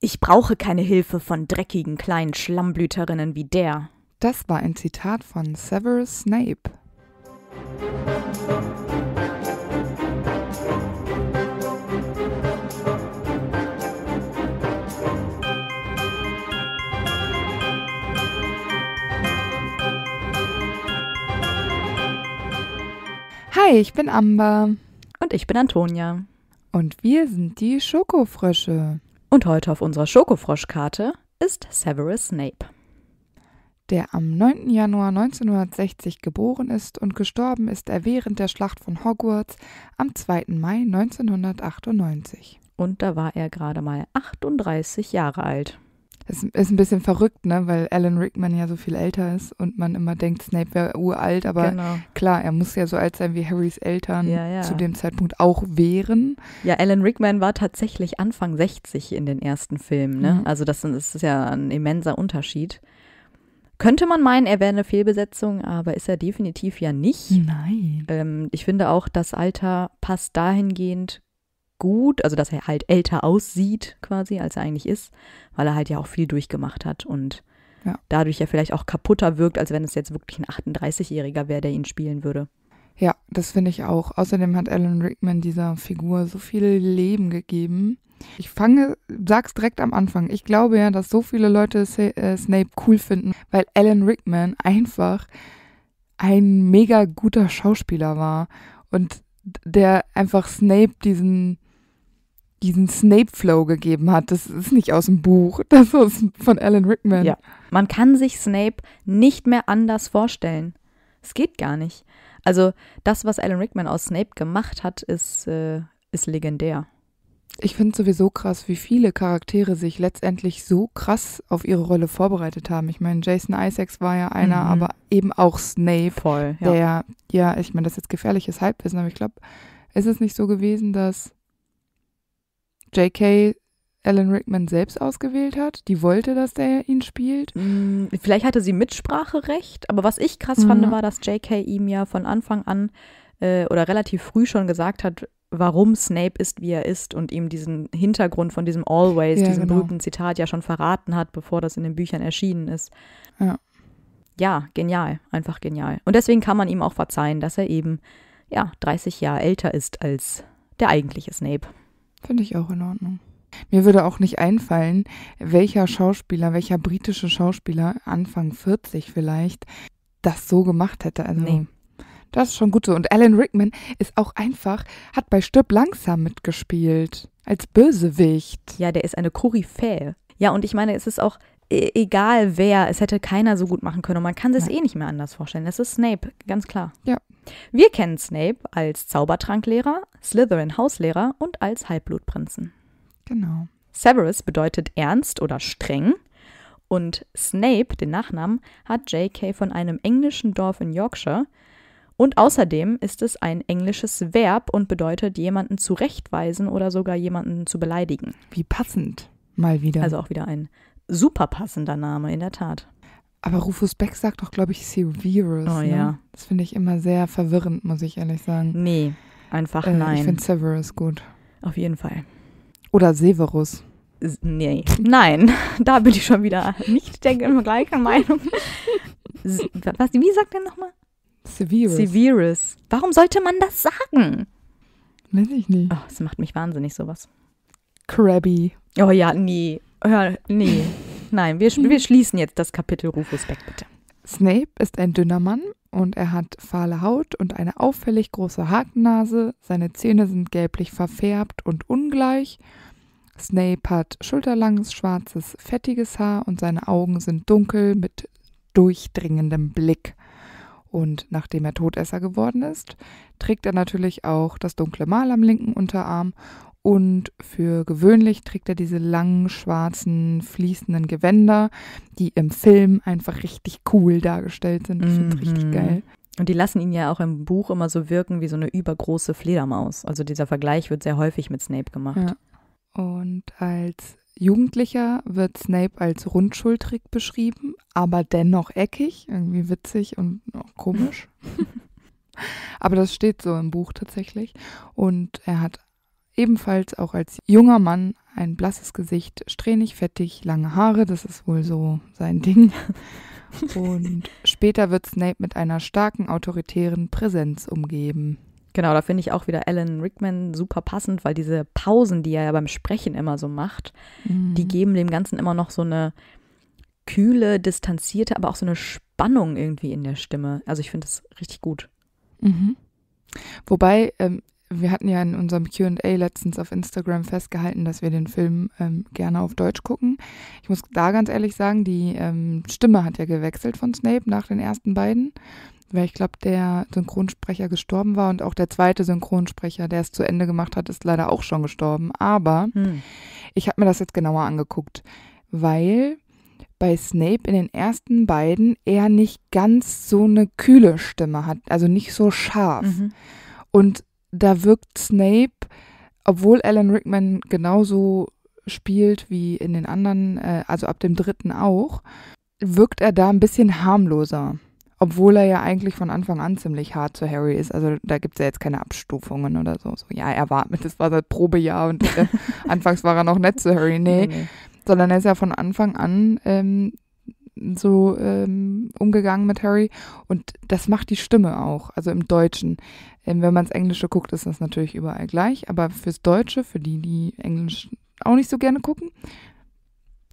Ich brauche keine Hilfe von dreckigen kleinen Schlammblüterinnen wie der. Das war ein Zitat von Severus Snape. Hi, ich bin Amber. Und ich bin Antonia. Und wir sind die Schokofrösche. Und heute auf unserer Schokofroschkarte ist Severus Snape. Der am 9. Januar 1960 geboren ist und gestorben ist er während der Schlacht von Hogwarts am 2. Mai 1998. Und da war er gerade mal 38 Jahre alt ist, ist ein bisschen verrückt, ne? weil Alan Rickman ja so viel älter ist und man immer denkt, Snape wäre uralt, aber genau. klar, er muss ja so alt sein, wie Harrys Eltern ja, ja. zu dem Zeitpunkt auch wären. Ja, Alan Rickman war tatsächlich Anfang 60 in den ersten Filmen. Ne? Mhm. Also das, das ist ja ein immenser Unterschied. Könnte man meinen, er wäre eine Fehlbesetzung, aber ist er definitiv ja nicht. Nein. Ähm, ich finde auch, das Alter passt dahingehend gut, also dass er halt älter aussieht quasi, als er eigentlich ist, weil er halt ja auch viel durchgemacht hat und ja. dadurch ja vielleicht auch kaputter wirkt, als wenn es jetzt wirklich ein 38-Jähriger wäre, der ihn spielen würde. Ja, das finde ich auch. Außerdem hat Alan Rickman dieser Figur so viel Leben gegeben. Ich fange, sag's direkt am Anfang. Ich glaube ja, dass so viele Leute äh, Snape cool finden, weil Alan Rickman einfach ein mega guter Schauspieler war und der einfach Snape diesen diesen Snape-Flow gegeben hat. Das ist nicht aus dem Buch, das ist von Alan Rickman. Ja. Man kann sich Snape nicht mehr anders vorstellen. Es geht gar nicht. Also das, was Alan Rickman aus Snape gemacht hat, ist, äh, ist legendär. Ich finde sowieso krass, wie viele Charaktere sich letztendlich so krass auf ihre Rolle vorbereitet haben. Ich meine, Jason Isaacs war ja einer, mhm. aber eben auch Snape. Voll, ja. Der, ja, ich meine, das ist jetzt gefährliches Halbwissen, aber ich glaube, ist es nicht so gewesen, dass J.K. Alan Rickman selbst ausgewählt hat. Die wollte, dass der ihn spielt. Mm, vielleicht hatte sie Mitspracherecht, aber was ich krass mhm. fand, war, dass J.K. ihm ja von Anfang an äh, oder relativ früh schon gesagt hat, warum Snape ist, wie er ist und ihm diesen Hintergrund von diesem Always, ja, diesem genau. berühmten Zitat ja schon verraten hat, bevor das in den Büchern erschienen ist. Ja. Ja, genial, einfach genial. Und deswegen kann man ihm auch verzeihen, dass er eben ja 30 Jahre älter ist als der eigentliche Snape. Finde ich auch in Ordnung. Mir würde auch nicht einfallen, welcher Schauspieler, welcher britische Schauspieler, Anfang 40 vielleicht, das so gemacht hätte. Also, nee. Das ist schon gut so. Und Alan Rickman ist auch einfach, hat bei Stirb langsam mitgespielt. Als Bösewicht. Ja, der ist eine Koryphäe. Ja, und ich meine, es ist auch e-, egal wer, es hätte keiner so gut machen können. Und man kann es eh nicht mehr anders vorstellen. Es ist Snape, ganz klar. Ja. Wir kennen Snape als Zaubertranklehrer, Slytherin-Hauslehrer und als Halbblutprinzen. Genau. Severus bedeutet ernst oder streng. Und Snape, den Nachnamen, hat J.K. von einem englischen Dorf in Yorkshire. Und außerdem ist es ein englisches Verb und bedeutet jemanden zurechtweisen oder sogar jemanden zu beleidigen. Wie passend, mal wieder. Also auch wieder ein super passender Name, in der Tat. Aber Rufus Beck sagt doch, glaube ich, Severus. Oh ne? ja. Das finde ich immer sehr verwirrend, muss ich ehrlich sagen. Nee, einfach äh, nein. Ich finde Severus gut. Auf jeden Fall. Oder Severus. Nee. Nein, da bin ich schon wieder nicht der gleichen Meinung. Was, wie sagt er nochmal? Severus. Severus. Warum sollte man das sagen? Weiß ich nicht. Oh, das macht mich wahnsinnig, sowas. Krabby. Oh ja, nee. Hör, nee. Nein, wir, wir hm. schließen jetzt das Kapitel Rufus Beck, bitte. Snape ist ein dünner Mann und er hat fahle Haut und eine auffällig große Hakennase. Seine Zähne sind gelblich verfärbt und ungleich. Snape hat schulterlanges, schwarzes, fettiges Haar und seine Augen sind dunkel mit durchdringendem Blick. Und nachdem er Todesser geworden ist, trägt er natürlich auch das dunkle Mal am linken Unterarm und für gewöhnlich trägt er diese langen, schwarzen, fließenden Gewänder, die im Film einfach richtig cool dargestellt sind. Das finde es richtig mhm. geil. Und die lassen ihn ja auch im Buch immer so wirken wie so eine übergroße Fledermaus. Also dieser Vergleich wird sehr häufig mit Snape gemacht. Ja. Und als Jugendlicher wird Snape als rundschultrig beschrieben, aber dennoch eckig, irgendwie witzig und auch komisch. aber das steht so im Buch tatsächlich. Und er hat ebenfalls auch als junger Mann ein blasses Gesicht, strähnig, fettig, lange Haare, das ist wohl so sein Ding. Und später wird Snape mit einer starken autoritären Präsenz umgeben. Genau, da finde ich auch wieder Alan Rickman super passend, weil diese Pausen, die er ja beim Sprechen immer so macht, mhm. die geben dem Ganzen immer noch so eine kühle, distanzierte, aber auch so eine Spannung irgendwie in der Stimme. Also ich finde das richtig gut. Mhm. Wobei ähm, wir hatten ja in unserem QA letztens auf Instagram festgehalten, dass wir den Film ähm, gerne auf Deutsch gucken. Ich muss da ganz ehrlich sagen, die ähm, Stimme hat ja gewechselt von Snape nach den ersten beiden, weil ich glaube, der Synchronsprecher gestorben war und auch der zweite Synchronsprecher, der es zu Ende gemacht hat, ist leider auch schon gestorben. Aber hm. ich habe mir das jetzt genauer angeguckt, weil bei Snape in den ersten beiden er nicht ganz so eine kühle Stimme hat, also nicht so scharf. Mhm. Und da wirkt Snape, obwohl Alan Rickman genauso spielt wie in den anderen, äh, also ab dem dritten auch, wirkt er da ein bisschen harmloser. Obwohl er ja eigentlich von Anfang an ziemlich hart zu Harry ist. Also da gibt es ja jetzt keine Abstufungen oder so. so ja, er war mit, das war das Probejahr und äh, anfangs war er noch nett zu Harry. Nee. nee. Sondern er ist ja von Anfang an ähm, so ähm, umgegangen mit Harry. Und das macht die Stimme auch, also im Deutschen. Denn wenn man ins Englische guckt, ist das natürlich überall gleich. Aber fürs Deutsche, für die, die Englisch auch nicht so gerne gucken,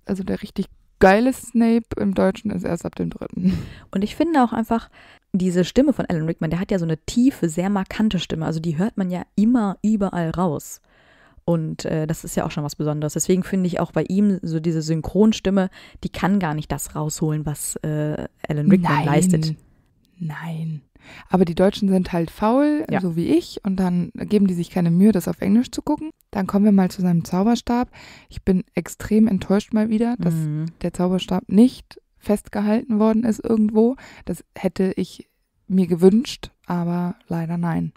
also der richtig geile Snape im Deutschen ist erst ab dem dritten. Und ich finde auch einfach diese Stimme von Alan Rickman, der hat ja so eine tiefe, sehr markante Stimme. Also die hört man ja immer überall raus. Und äh, das ist ja auch schon was Besonderes. Deswegen finde ich auch bei ihm so diese Synchronstimme, die kann gar nicht das rausholen, was äh, Alan Rickman Nein. leistet. Nein. Aber die Deutschen sind halt faul, ja. so wie ich, und dann geben die sich keine Mühe, das auf Englisch zu gucken. Dann kommen wir mal zu seinem Zauberstab. Ich bin extrem enttäuscht mal wieder, dass mhm. der Zauberstab nicht festgehalten worden ist irgendwo. Das hätte ich mir gewünscht, aber leider nein.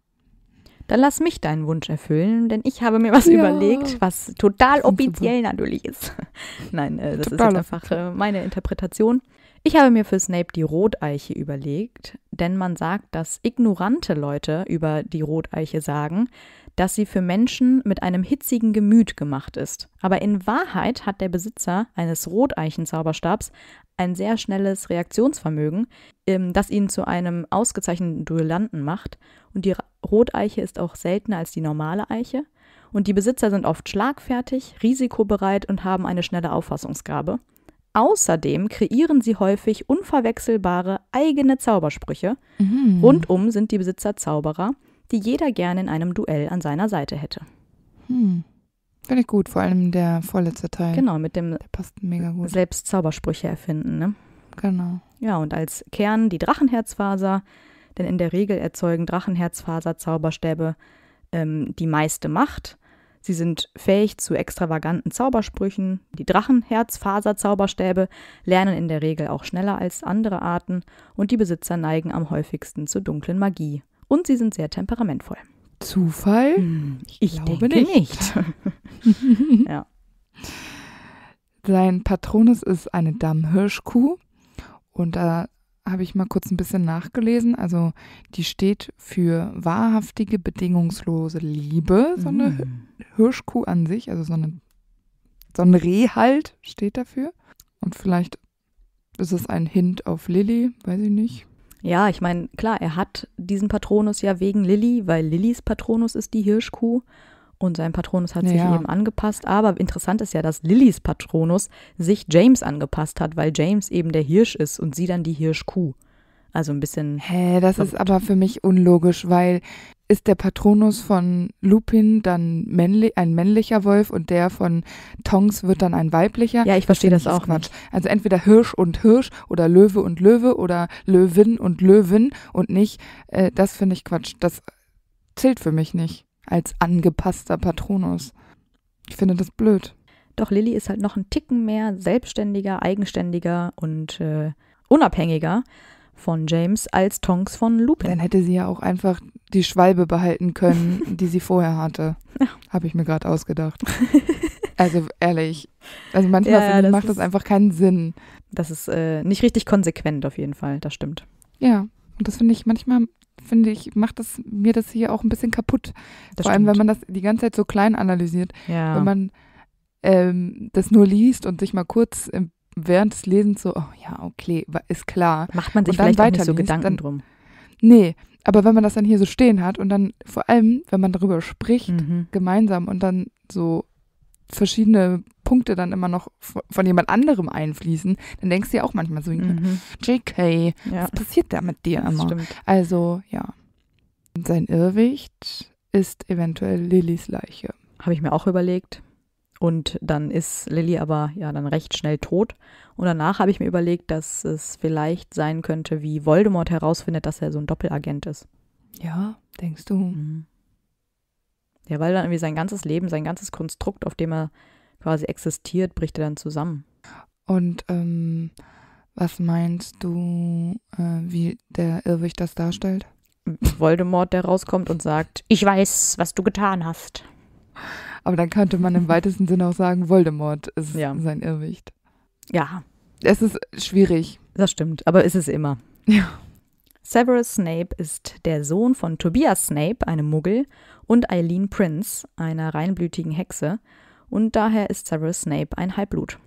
Dann lass mich deinen Wunsch erfüllen, denn ich habe mir was ja. überlegt, was total offiziell natürlich ist. Nein, äh, das total ist einfach äh, meine Interpretation. Ich habe mir für Snape die Roteiche überlegt, denn man sagt, dass ignorante Leute über die Roteiche sagen, dass sie für Menschen mit einem hitzigen Gemüt gemacht ist. Aber in Wahrheit hat der Besitzer eines Roteichin-Zauberstabs ein sehr schnelles Reaktionsvermögen, ähm, das ihn zu einem ausgezeichneten Duellanten macht. Und die Roteiche ist auch seltener als die normale Eiche. Und die Besitzer sind oft schlagfertig, risikobereit und haben eine schnelle Auffassungsgabe. Außerdem kreieren sie häufig unverwechselbare eigene Zaubersprüche. Mhm. Rundum sind die Besitzer Zauberer, die jeder gerne in einem Duell an seiner Seite hätte. Mhm. Finde ich gut, vor allem der vorletzte Teil. Genau, mit dem selbst Zaubersprüche erfinden. Ne? Genau. Ja, und als Kern die Drachenherzfaser, denn in der Regel erzeugen Drachenherzfaser Zauberstäbe ähm, die meiste Macht Sie sind fähig zu extravaganten Zaubersprüchen. Die Drachenherzfaser-Zauberstäbe lernen in der Regel auch schneller als andere Arten und die Besitzer neigen am häufigsten zur dunklen Magie. Und sie sind sehr temperamentvoll. Zufall? Hm, ich, ich glaube denke nicht. nicht. ja. Sein Patronus ist eine Dammhirschkuh und da habe ich mal kurz ein bisschen nachgelesen. Also die steht für wahrhaftige, bedingungslose Liebe. So eine mm. Hirschkuh an sich, also so, eine, so ein Reh halt steht dafür. Und vielleicht ist es ein Hint auf Lilly, weiß ich nicht. Ja, ich meine, klar, er hat diesen Patronus ja wegen Lilly, weil Lillys Patronus ist die Hirschkuh. Und sein Patronus hat ja. sich eben angepasst. Aber interessant ist ja, dass Lillys Patronus sich James angepasst hat, weil James eben der Hirsch ist und sie dann die Hirschkuh. Also ein bisschen. Hä, das ist aber für mich unlogisch, weil ist der Patronus von Lupin dann männli ein männlicher Wolf und der von Tongs wird dann ein weiblicher? Ja, ich verstehe das, das auch Quatsch. Nicht. Also entweder Hirsch und Hirsch oder Löwe und Löwe oder Löwin und Löwin und nicht. Äh, das finde ich Quatsch. Das zählt für mich nicht als angepasster Patronus. Ich finde das blöd. Doch Lilly ist halt noch ein Ticken mehr selbstständiger, eigenständiger und äh, unabhängiger von James als Tonks von Lupin. Dann hätte sie ja auch einfach die Schwalbe behalten können, die sie vorher hatte. Habe ich mir gerade ausgedacht. Also ehrlich, also manchmal ja, ja, das macht ist, das einfach keinen Sinn. Das ist äh, nicht richtig konsequent auf jeden Fall, das stimmt. Ja, und das finde ich manchmal finde ich, macht das mir das hier auch ein bisschen kaputt. Das Vor allem, wenn man das die ganze Zeit so klein analysiert. Ja. Wenn man ähm, das nur liest und sich mal kurz im, während des Lesens so, oh ja, okay, ist klar. Macht man sich vielleicht auch nicht so Gedanken dann, drum. Nee, aber wenn man das dann hier so stehen hat und dann vor allem, wenn man darüber spricht, mhm. gemeinsam und dann so verschiedene Punkte dann immer noch von jemand anderem einfließen, dann denkst du ja auch manchmal so, mhm. JK, ja. was passiert da mit dir das immer? Stimmt. Also, ja. Sein Irrwicht ist eventuell Lillys Leiche. Habe ich mir auch überlegt. Und dann ist Lilly aber ja dann recht schnell tot. Und danach habe ich mir überlegt, dass es vielleicht sein könnte, wie Voldemort herausfindet, dass er so ein Doppelagent ist. Ja, denkst du? Mhm. Ja, weil dann irgendwie sein ganzes Leben, sein ganzes Konstrukt, auf dem er quasi existiert, bricht er dann zusammen. Und ähm, was meinst du, äh, wie der Irrwicht das darstellt? Voldemort, der rauskommt und sagt, ich weiß, was du getan hast. Aber dann könnte man im weitesten Sinne auch sagen, Voldemort ist ja. sein Irrwicht. Ja. Es ist schwierig. Das stimmt, aber ist es immer. Ja. Severus Snape ist der Sohn von Tobias Snape, einem Muggel, und Eileen Prince, einer reinblütigen Hexe, und daher ist Severus Snape ein Halbblut.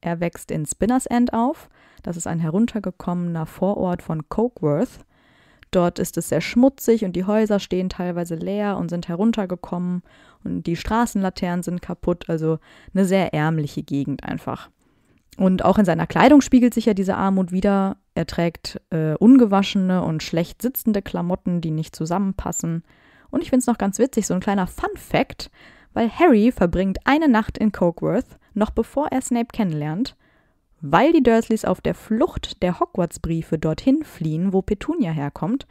Er wächst in Spinners End auf, das ist ein heruntergekommener Vorort von Cokeworth. Dort ist es sehr schmutzig und die Häuser stehen teilweise leer und sind heruntergekommen und die Straßenlaternen sind kaputt, also eine sehr ärmliche Gegend einfach. Und auch in seiner Kleidung spiegelt sich ja diese Armut wieder. Er trägt äh, ungewaschene und schlecht sitzende Klamotten, die nicht zusammenpassen. Und ich finde es noch ganz witzig, so ein kleiner Fun Fact, weil Harry verbringt eine Nacht in Cokeworth, noch bevor er Snape kennenlernt, weil die Dursleys auf der Flucht der Hogwarts-Briefe dorthin fliehen, wo Petunia herkommt.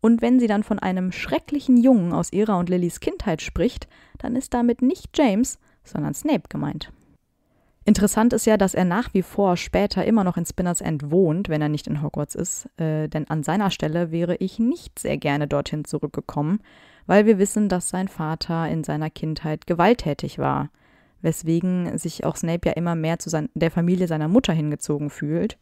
Und wenn sie dann von einem schrecklichen Jungen aus ihrer und Lillys Kindheit spricht, dann ist damit nicht James, sondern Snape gemeint. Interessant ist ja, dass er nach wie vor später immer noch in Spinners End wohnt, wenn er nicht in Hogwarts ist, äh, denn an seiner Stelle wäre ich nicht sehr gerne dorthin zurückgekommen, weil wir wissen, dass sein Vater in seiner Kindheit gewalttätig war, weswegen sich auch Snape ja immer mehr zu sein, der Familie seiner Mutter hingezogen fühlt.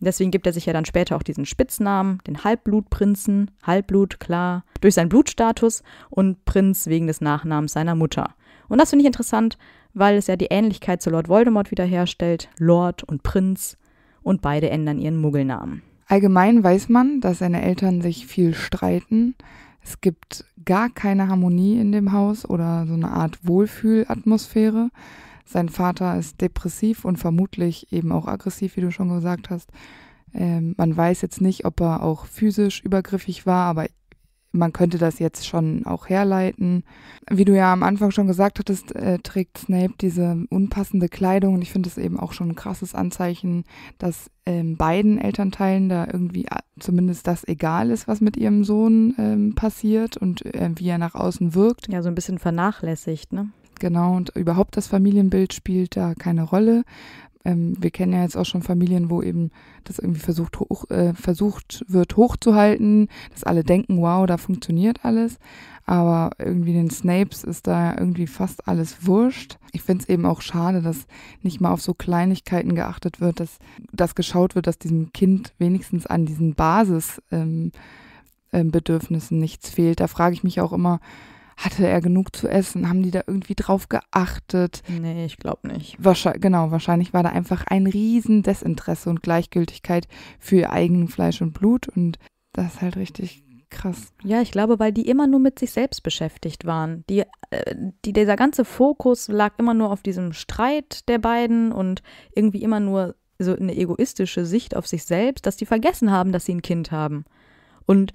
Deswegen gibt er sich ja dann später auch diesen Spitznamen, den Halbblutprinzen, Halbblut, klar, durch seinen Blutstatus und Prinz wegen des Nachnamens seiner Mutter. Und das finde ich interessant, weil es ja die Ähnlichkeit zu Lord Voldemort wiederherstellt, Lord und Prinz, und beide ändern ihren Muggelnamen. Allgemein weiß man, dass seine Eltern sich viel streiten. Es gibt gar keine Harmonie in dem Haus oder so eine Art Wohlfühlatmosphäre. Sein Vater ist depressiv und vermutlich eben auch aggressiv, wie du schon gesagt hast. Ähm, man weiß jetzt nicht, ob er auch physisch übergriffig war, aber man könnte das jetzt schon auch herleiten. Wie du ja am Anfang schon gesagt hattest, äh, trägt Snape diese unpassende Kleidung und ich finde es eben auch schon ein krasses Anzeichen, dass ähm, beiden Elternteilen da irgendwie zumindest das egal ist, was mit ihrem Sohn ähm, passiert und äh, wie er nach außen wirkt. Ja, so ein bisschen vernachlässigt, ne? Genau, und überhaupt das Familienbild spielt da keine Rolle ähm, wir kennen ja jetzt auch schon Familien, wo eben das irgendwie versucht, hoch, äh, versucht wird hochzuhalten, dass alle denken, wow, da funktioniert alles. Aber irgendwie den Snapes ist da irgendwie fast alles wurscht. Ich finde es eben auch schade, dass nicht mal auf so Kleinigkeiten geachtet wird, dass, dass geschaut wird, dass diesem Kind wenigstens an diesen Basisbedürfnissen ähm, ähm, nichts fehlt. Da frage ich mich auch immer, hatte er genug zu essen? Haben die da irgendwie drauf geachtet? Nee, ich glaube nicht. Wahrscheinlich, genau, wahrscheinlich war da einfach ein riesen Desinteresse und Gleichgültigkeit für ihr eigenes Fleisch und Blut und das ist halt richtig krass. Ja, ich glaube, weil die immer nur mit sich selbst beschäftigt waren. Die, äh, die, dieser ganze Fokus lag immer nur auf diesem Streit der beiden und irgendwie immer nur so eine egoistische Sicht auf sich selbst, dass die vergessen haben, dass sie ein Kind haben. Und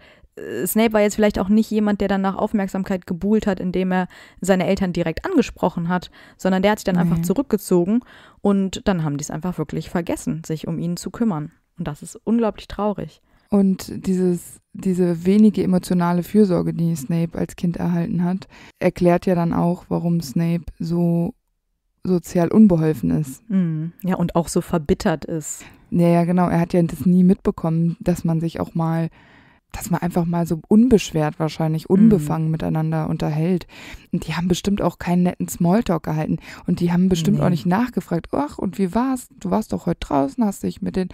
Snape war jetzt vielleicht auch nicht jemand, der dann nach Aufmerksamkeit gebuhlt hat, indem er seine Eltern direkt angesprochen hat, sondern der hat sich dann nee. einfach zurückgezogen und dann haben die es einfach wirklich vergessen, sich um ihn zu kümmern. Und das ist unglaublich traurig. Und dieses, diese wenige emotionale Fürsorge, die Snape als Kind erhalten hat, erklärt ja dann auch, warum Snape so sozial unbeholfen ist. Mhm. Ja, und auch so verbittert ist. Ja, ja, genau. Er hat ja das nie mitbekommen, dass man sich auch mal dass man einfach mal so unbeschwert wahrscheinlich, unbefangen mhm. miteinander unterhält. Und die haben bestimmt auch keinen netten Smalltalk gehalten. Und die haben bestimmt nee. auch nicht nachgefragt, ach, und wie war's? Du warst doch heute draußen, hast dich mit den,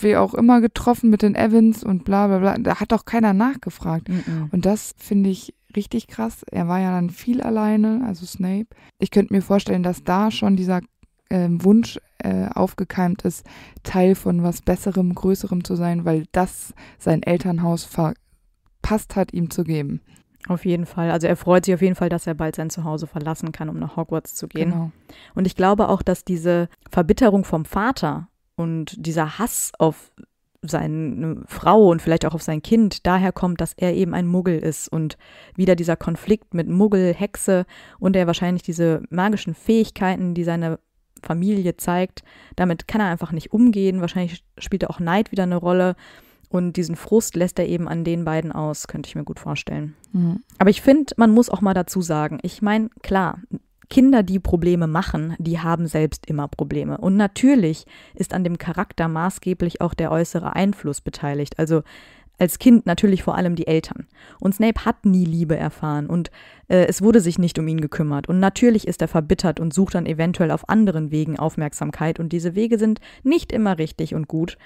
wie auch immer getroffen, mit den Evans und bla bla bla. Da hat doch keiner nachgefragt. Mhm. Und das finde ich richtig krass. Er war ja dann viel alleine, also Snape. Ich könnte mir vorstellen, dass da schon dieser äh, Wunsch äh, aufgekeimt ist, Teil von was Besserem, Größerem zu sein, weil das sein Elternhaus verpasst hat, ihm zu geben. Auf jeden Fall. Also er freut sich auf jeden Fall, dass er bald sein Zuhause verlassen kann, um nach Hogwarts zu gehen. Genau. Und ich glaube auch, dass diese Verbitterung vom Vater und dieser Hass auf seine Frau und vielleicht auch auf sein Kind daher kommt, dass er eben ein Muggel ist und wieder dieser Konflikt mit Muggel, Hexe und er wahrscheinlich diese magischen Fähigkeiten, die seine Familie zeigt. Damit kann er einfach nicht umgehen. Wahrscheinlich spielt er auch Neid wieder eine Rolle. Und diesen Frust lässt er eben an den beiden aus, könnte ich mir gut vorstellen. Mhm. Aber ich finde, man muss auch mal dazu sagen, ich meine, klar, Kinder, die Probleme machen, die haben selbst immer Probleme. Und natürlich ist an dem Charakter maßgeblich auch der äußere Einfluss beteiligt. Also als Kind natürlich vor allem die Eltern. Und Snape hat nie Liebe erfahren und äh, es wurde sich nicht um ihn gekümmert. Und natürlich ist er verbittert und sucht dann eventuell auf anderen Wegen Aufmerksamkeit und diese Wege sind nicht immer richtig und gut.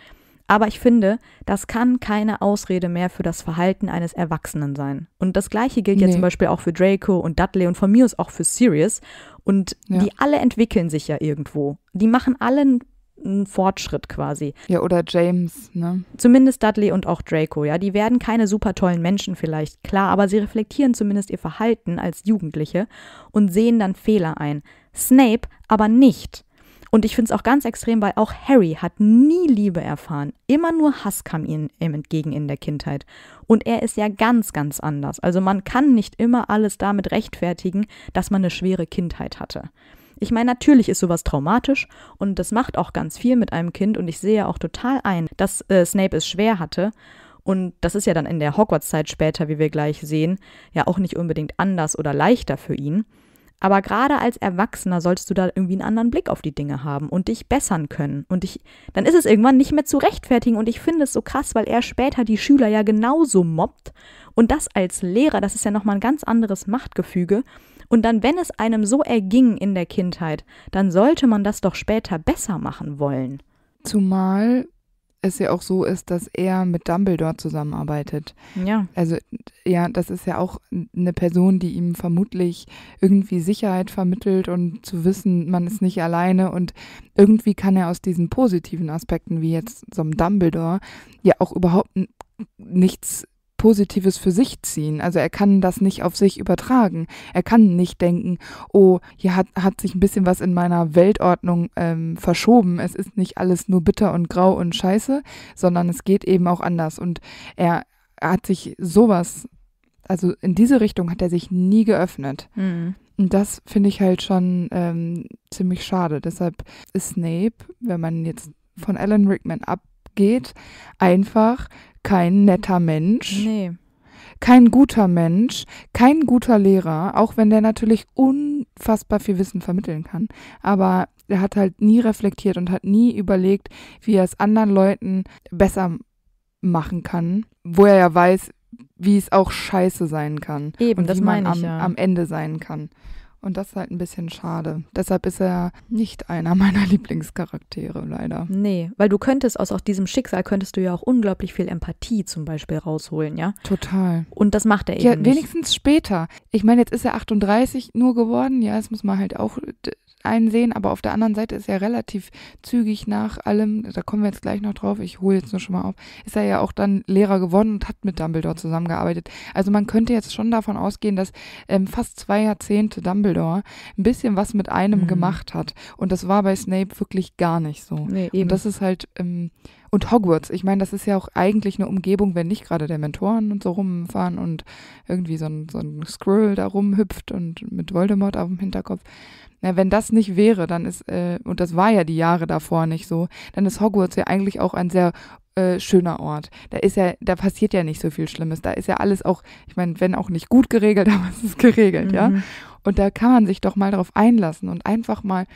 Aber ich finde, das kann keine Ausrede mehr für das Verhalten eines Erwachsenen sein. Und das gleiche gilt nee. ja zum Beispiel auch für Draco und Dudley und von mir aus auch für Sirius. Und ja. die alle entwickeln sich ja irgendwo. Die machen allen ein Fortschritt quasi. Ja, oder James, ne? Zumindest Dudley und auch Draco, ja. Die werden keine super tollen Menschen vielleicht, klar, aber sie reflektieren zumindest ihr Verhalten als Jugendliche und sehen dann Fehler ein. Snape aber nicht. Und ich finde es auch ganz extrem, weil auch Harry hat nie Liebe erfahren. Immer nur Hass kam ihm entgegen in der Kindheit. Und er ist ja ganz, ganz anders. Also man kann nicht immer alles damit rechtfertigen, dass man eine schwere Kindheit hatte. Ich meine, natürlich ist sowas traumatisch und das macht auch ganz viel mit einem Kind und ich sehe ja auch total ein, dass äh, Snape es schwer hatte. Und das ist ja dann in der Hogwarts-Zeit später, wie wir gleich sehen, ja auch nicht unbedingt anders oder leichter für ihn. Aber gerade als Erwachsener solltest du da irgendwie einen anderen Blick auf die Dinge haben und dich bessern können. Und ich, dann ist es irgendwann nicht mehr zu rechtfertigen. Und ich finde es so krass, weil er später die Schüler ja genauso mobbt. Und das als Lehrer, das ist ja nochmal ein ganz anderes Machtgefüge. Und dann, wenn es einem so erging in der Kindheit, dann sollte man das doch später besser machen wollen. Zumal es ja auch so ist, dass er mit Dumbledore zusammenarbeitet. Ja. Also ja, das ist ja auch eine Person, die ihm vermutlich irgendwie Sicherheit vermittelt und zu wissen, man ist nicht alleine und irgendwie kann er aus diesen positiven Aspekten wie jetzt so einem Dumbledore ja auch überhaupt nichts Positives für sich ziehen. Also er kann das nicht auf sich übertragen. Er kann nicht denken, oh, hier hat, hat sich ein bisschen was in meiner Weltordnung ähm, verschoben. Es ist nicht alles nur bitter und grau und scheiße, sondern es geht eben auch anders. Und er, hat sich sowas, also in diese Richtung hat er sich nie geöffnet. Mhm. Und das finde ich halt schon ähm, ziemlich schade. Deshalb ist Snape, wenn man jetzt von Alan Rickman abgeht, einfach kein netter Mensch. Nee. Kein guter Mensch, kein guter Lehrer, auch wenn der natürlich unfassbar viel Wissen vermitteln kann. Aber er hat halt nie reflektiert und hat nie überlegt, wie er es anderen Leuten besser machen kann, wo er ja weiß, wie es auch scheiße sein kann. Eben, und wie man am, ja. am Ende sein kann. Und das ist halt ein bisschen schade. Deshalb ist er nicht einer meiner Lieblingscharaktere, leider. Nee, weil du könntest aus auch diesem Schicksal könntest du ja auch unglaublich viel Empathie zum Beispiel rausholen, ja? Total. Und das macht er eben. Ja, nicht. wenigstens später. Ich meine, jetzt ist er 38 nur geworden, ja, das muss man halt auch einsehen, aber auf der anderen Seite ist er relativ zügig nach allem, da kommen wir jetzt gleich noch drauf, ich hole jetzt nur schon mal auf, ist er ja auch dann Lehrer geworden und hat mit Dumbledore zusammengearbeitet. Also man könnte jetzt schon davon ausgehen, dass ähm, fast zwei Jahrzehnte Dumbledore ein bisschen was mit einem mhm. gemacht hat. Und das war bei Snape wirklich gar nicht so. Nee, eben. Und das ist halt, ähm, und Hogwarts, ich meine, das ist ja auch eigentlich eine Umgebung, wenn nicht gerade der Mentoren und so rumfahren und irgendwie so ein, so ein Squirrel da rumhüpft und mit Voldemort auf dem Hinterkopf. Na, wenn das nicht wäre, dann ist, äh, und das war ja die Jahre davor nicht so, dann ist Hogwarts ja eigentlich auch ein sehr äh, schöner Ort. Da ist ja, da passiert ja nicht so viel Schlimmes. Da ist ja alles auch, ich meine, wenn auch nicht gut geregelt, aber es ist geregelt, mhm. ja. Und da kann man sich doch mal drauf einlassen und einfach mal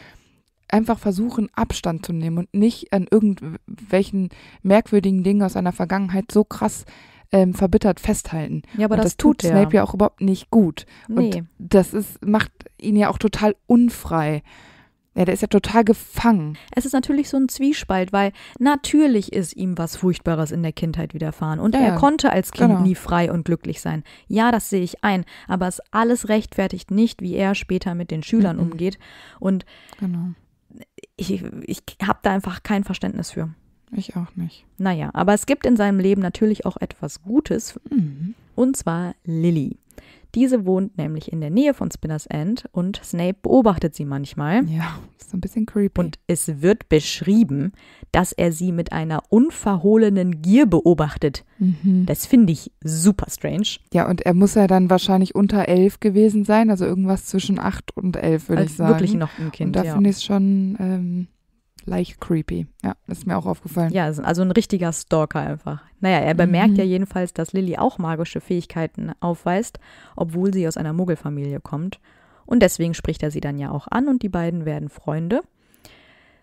einfach versuchen, Abstand zu nehmen und nicht an irgendwelchen merkwürdigen Dingen aus einer Vergangenheit so krass ähm, verbittert festhalten. Ja, aber das, das, tut Snape der. ja auch überhaupt nicht gut. Nee. Und das ist, macht ihn ja auch total unfrei. Ja, der ist ja total gefangen. Es ist natürlich so ein Zwiespalt, weil natürlich ist ihm was Furchtbares in der Kindheit widerfahren und ja, er konnte als Kind genau. nie frei und glücklich sein. Ja, das sehe ich ein, aber es alles rechtfertigt nicht, wie er später mit den Schülern mhm. umgeht und genau. ich, ich habe da einfach kein Verständnis für. Ich auch nicht. Naja, aber es gibt in seinem Leben natürlich auch etwas Gutes. Mhm. Und zwar Lilly. Diese wohnt nämlich in der Nähe von Spinners End und Snape beobachtet sie manchmal. Ja, ist so ein bisschen creepy. Und es wird beschrieben, dass er sie mit einer unverhohlenen Gier beobachtet. Mhm. Das finde ich super strange. Ja, und er muss ja dann wahrscheinlich unter elf gewesen sein, also irgendwas zwischen acht und elf, würde ich sagen. Wirklich noch ein Kind. Und da ja. finde ich es schon. Ähm leicht creepy. Ja, das ist mir auch aufgefallen. Ja, also ein richtiger Stalker einfach. Naja, er bemerkt mhm. ja jedenfalls, dass Lilly auch magische Fähigkeiten aufweist, obwohl sie aus einer Muggelfamilie kommt. Und deswegen spricht er sie dann ja auch an und die beiden werden Freunde.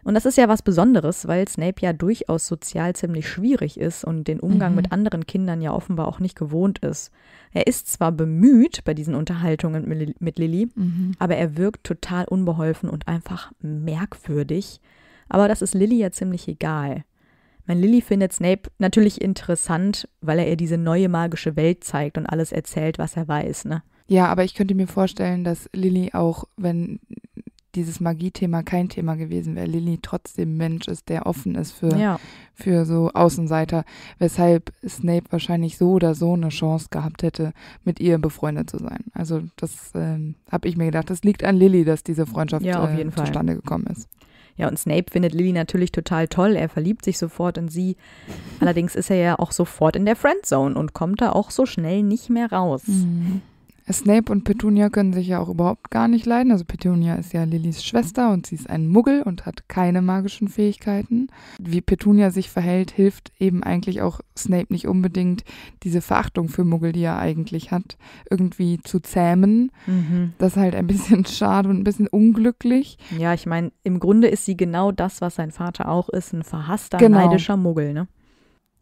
Und das ist ja was Besonderes, weil Snape ja durchaus sozial ziemlich schwierig ist und den Umgang mhm. mit anderen Kindern ja offenbar auch nicht gewohnt ist. Er ist zwar bemüht bei diesen Unterhaltungen mit, mit Lilly, mhm. aber er wirkt total unbeholfen und einfach merkwürdig. Aber das ist Lilly ja ziemlich egal. Mein Lily findet Snape natürlich interessant, weil er ihr diese neue magische Welt zeigt und alles erzählt, was er weiß, ne? Ja, aber ich könnte mir vorstellen, dass Lilly auch, wenn dieses Magie-Thema kein Thema gewesen wäre, Lilly trotzdem Mensch ist, der offen ist für, ja. für so Außenseiter, weshalb Snape wahrscheinlich so oder so eine Chance gehabt hätte, mit ihr befreundet zu sein. Also das ähm, habe ich mir gedacht, das liegt an Lilly, dass diese Freundschaft ja, äh, zustande gekommen ist. Ja, und Snape findet Lily natürlich total toll. Er verliebt sich sofort in sie. Allerdings ist er ja auch sofort in der Friendzone und kommt da auch so schnell nicht mehr raus. Mhm. Snape und Petunia können sich ja auch überhaupt gar nicht leiden. Also Petunia ist ja Lillys Schwester und sie ist ein Muggel und hat keine magischen Fähigkeiten. Wie Petunia sich verhält, hilft eben eigentlich auch Snape nicht unbedingt, diese Verachtung für Muggel, die er eigentlich hat, irgendwie zu zähmen. Mhm. Das ist halt ein bisschen schade und ein bisschen unglücklich. Ja, ich meine, im Grunde ist sie genau das, was sein Vater auch ist, ein verhasster, genau. neidischer Muggel, ne?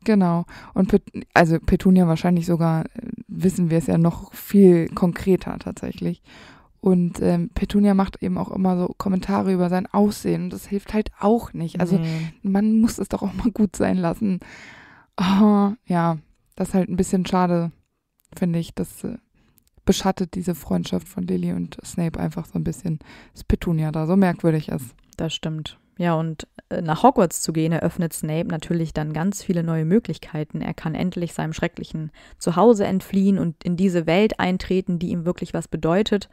Genau. Und Pet also Petunia wahrscheinlich sogar, äh, wissen wir es ja noch viel konkreter tatsächlich. Und ähm, Petunia macht eben auch immer so Kommentare über sein Aussehen und das hilft halt auch nicht. Also mhm. man muss es doch auch mal gut sein lassen. Oh, ja, das ist halt ein bisschen schade, finde ich. Das äh, beschattet diese Freundschaft von Lily und Snape einfach so ein bisschen, dass Petunia da so merkwürdig ist. Das stimmt. Ja, und äh, nach Hogwarts zu gehen, eröffnet Snape natürlich dann ganz viele neue Möglichkeiten. Er kann endlich seinem schrecklichen Zuhause entfliehen und in diese Welt eintreten, die ihm wirklich was bedeutet.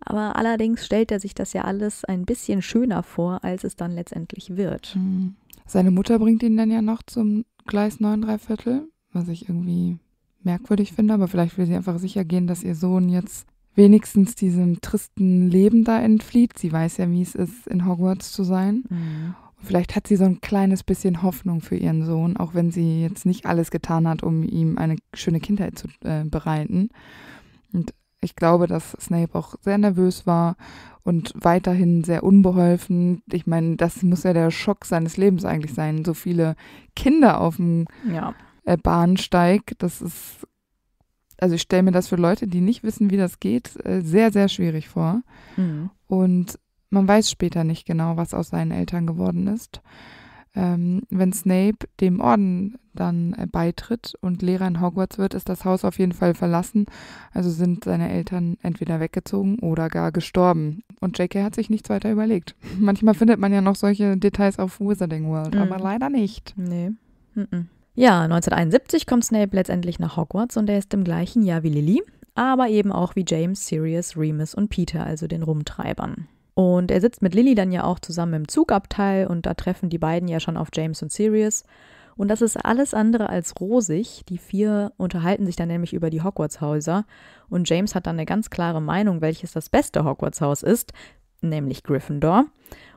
Aber allerdings stellt er sich das ja alles ein bisschen schöner vor, als es dann letztendlich wird. Mhm. Seine Mutter bringt ihn dann ja noch zum Gleis 9 3 Viertel, was ich irgendwie merkwürdig finde, aber vielleicht will sie einfach sicher gehen, dass ihr Sohn jetzt wenigstens diesem tristen Leben da entflieht. Sie weiß ja, wie es ist, in Hogwarts zu sein. Mhm. Und vielleicht hat sie so ein kleines bisschen Hoffnung für ihren Sohn, auch wenn sie jetzt nicht alles getan hat, um ihm eine schöne Kindheit zu äh, bereiten. Und ich glaube, dass Snape auch sehr nervös war und weiterhin sehr unbeholfen. Ich meine, das muss ja der Schock seines Lebens eigentlich sein, so viele Kinder auf dem ja. Äh, Bahnsteig. Das ist also ich stelle mir das für Leute, die nicht wissen, wie das geht, äh, sehr, sehr schwierig vor. Mhm. Und man weiß später nicht genau, was aus seinen Eltern geworden ist. Ähm, wenn Snape dem Orden dann äh, beitritt und Lehrer in Hogwarts wird, ist das Haus auf jeden Fall verlassen. Also sind seine Eltern entweder weggezogen oder gar gestorben. Und JK hat sich nichts weiter überlegt. Manchmal findet man ja noch solche Details auf Wizarding World, mhm. aber leider nicht. Nee. Mhm. Ja, 1971 kommt Snape letztendlich nach Hogwarts und er ist im gleichen Jahr wie Lily, aber eben auch wie James, Sirius, Remus und Peter, also den Rumtreibern. Und er sitzt mit Lily dann ja auch zusammen im Zugabteil und da treffen die beiden ja schon auf James und Sirius. Und das ist alles andere als rosig. Die vier unterhalten sich dann nämlich über die Hogwarts-Häuser und James hat dann eine ganz klare Meinung, welches das beste Hogwarts-Haus ist, nämlich Gryffindor.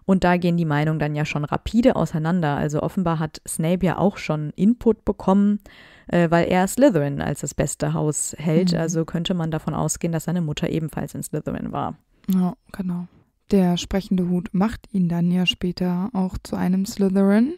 Und da gehen die Meinungen dann ja schon rapide auseinander. Also offenbar hat Snape ja auch schon Input bekommen, äh, weil er Slytherin als das beste Haus hält. Mhm. Also könnte man davon ausgehen, dass seine Mutter ebenfalls in Slytherin war. Ja, genau. Der sprechende Hut macht ihn dann ja später auch zu einem Slytherin.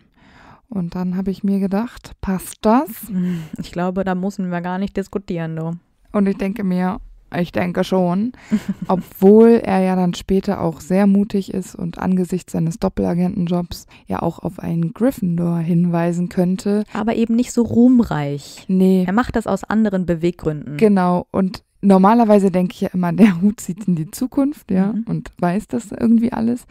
Und dann habe ich mir gedacht, passt das? Hm, ich glaube, da müssen wir gar nicht diskutieren, du. Und ich denke mir, ich denke schon. Obwohl er ja dann später auch sehr mutig ist und angesichts seines Doppelagentenjobs ja auch auf einen Gryffindor hinweisen könnte. Aber eben nicht so ruhmreich. Nee. Er macht das aus anderen Beweggründen. Genau. Und normalerweise denke ich ja immer, der Hut sieht in die Zukunft, ja, mhm. und weiß das irgendwie alles.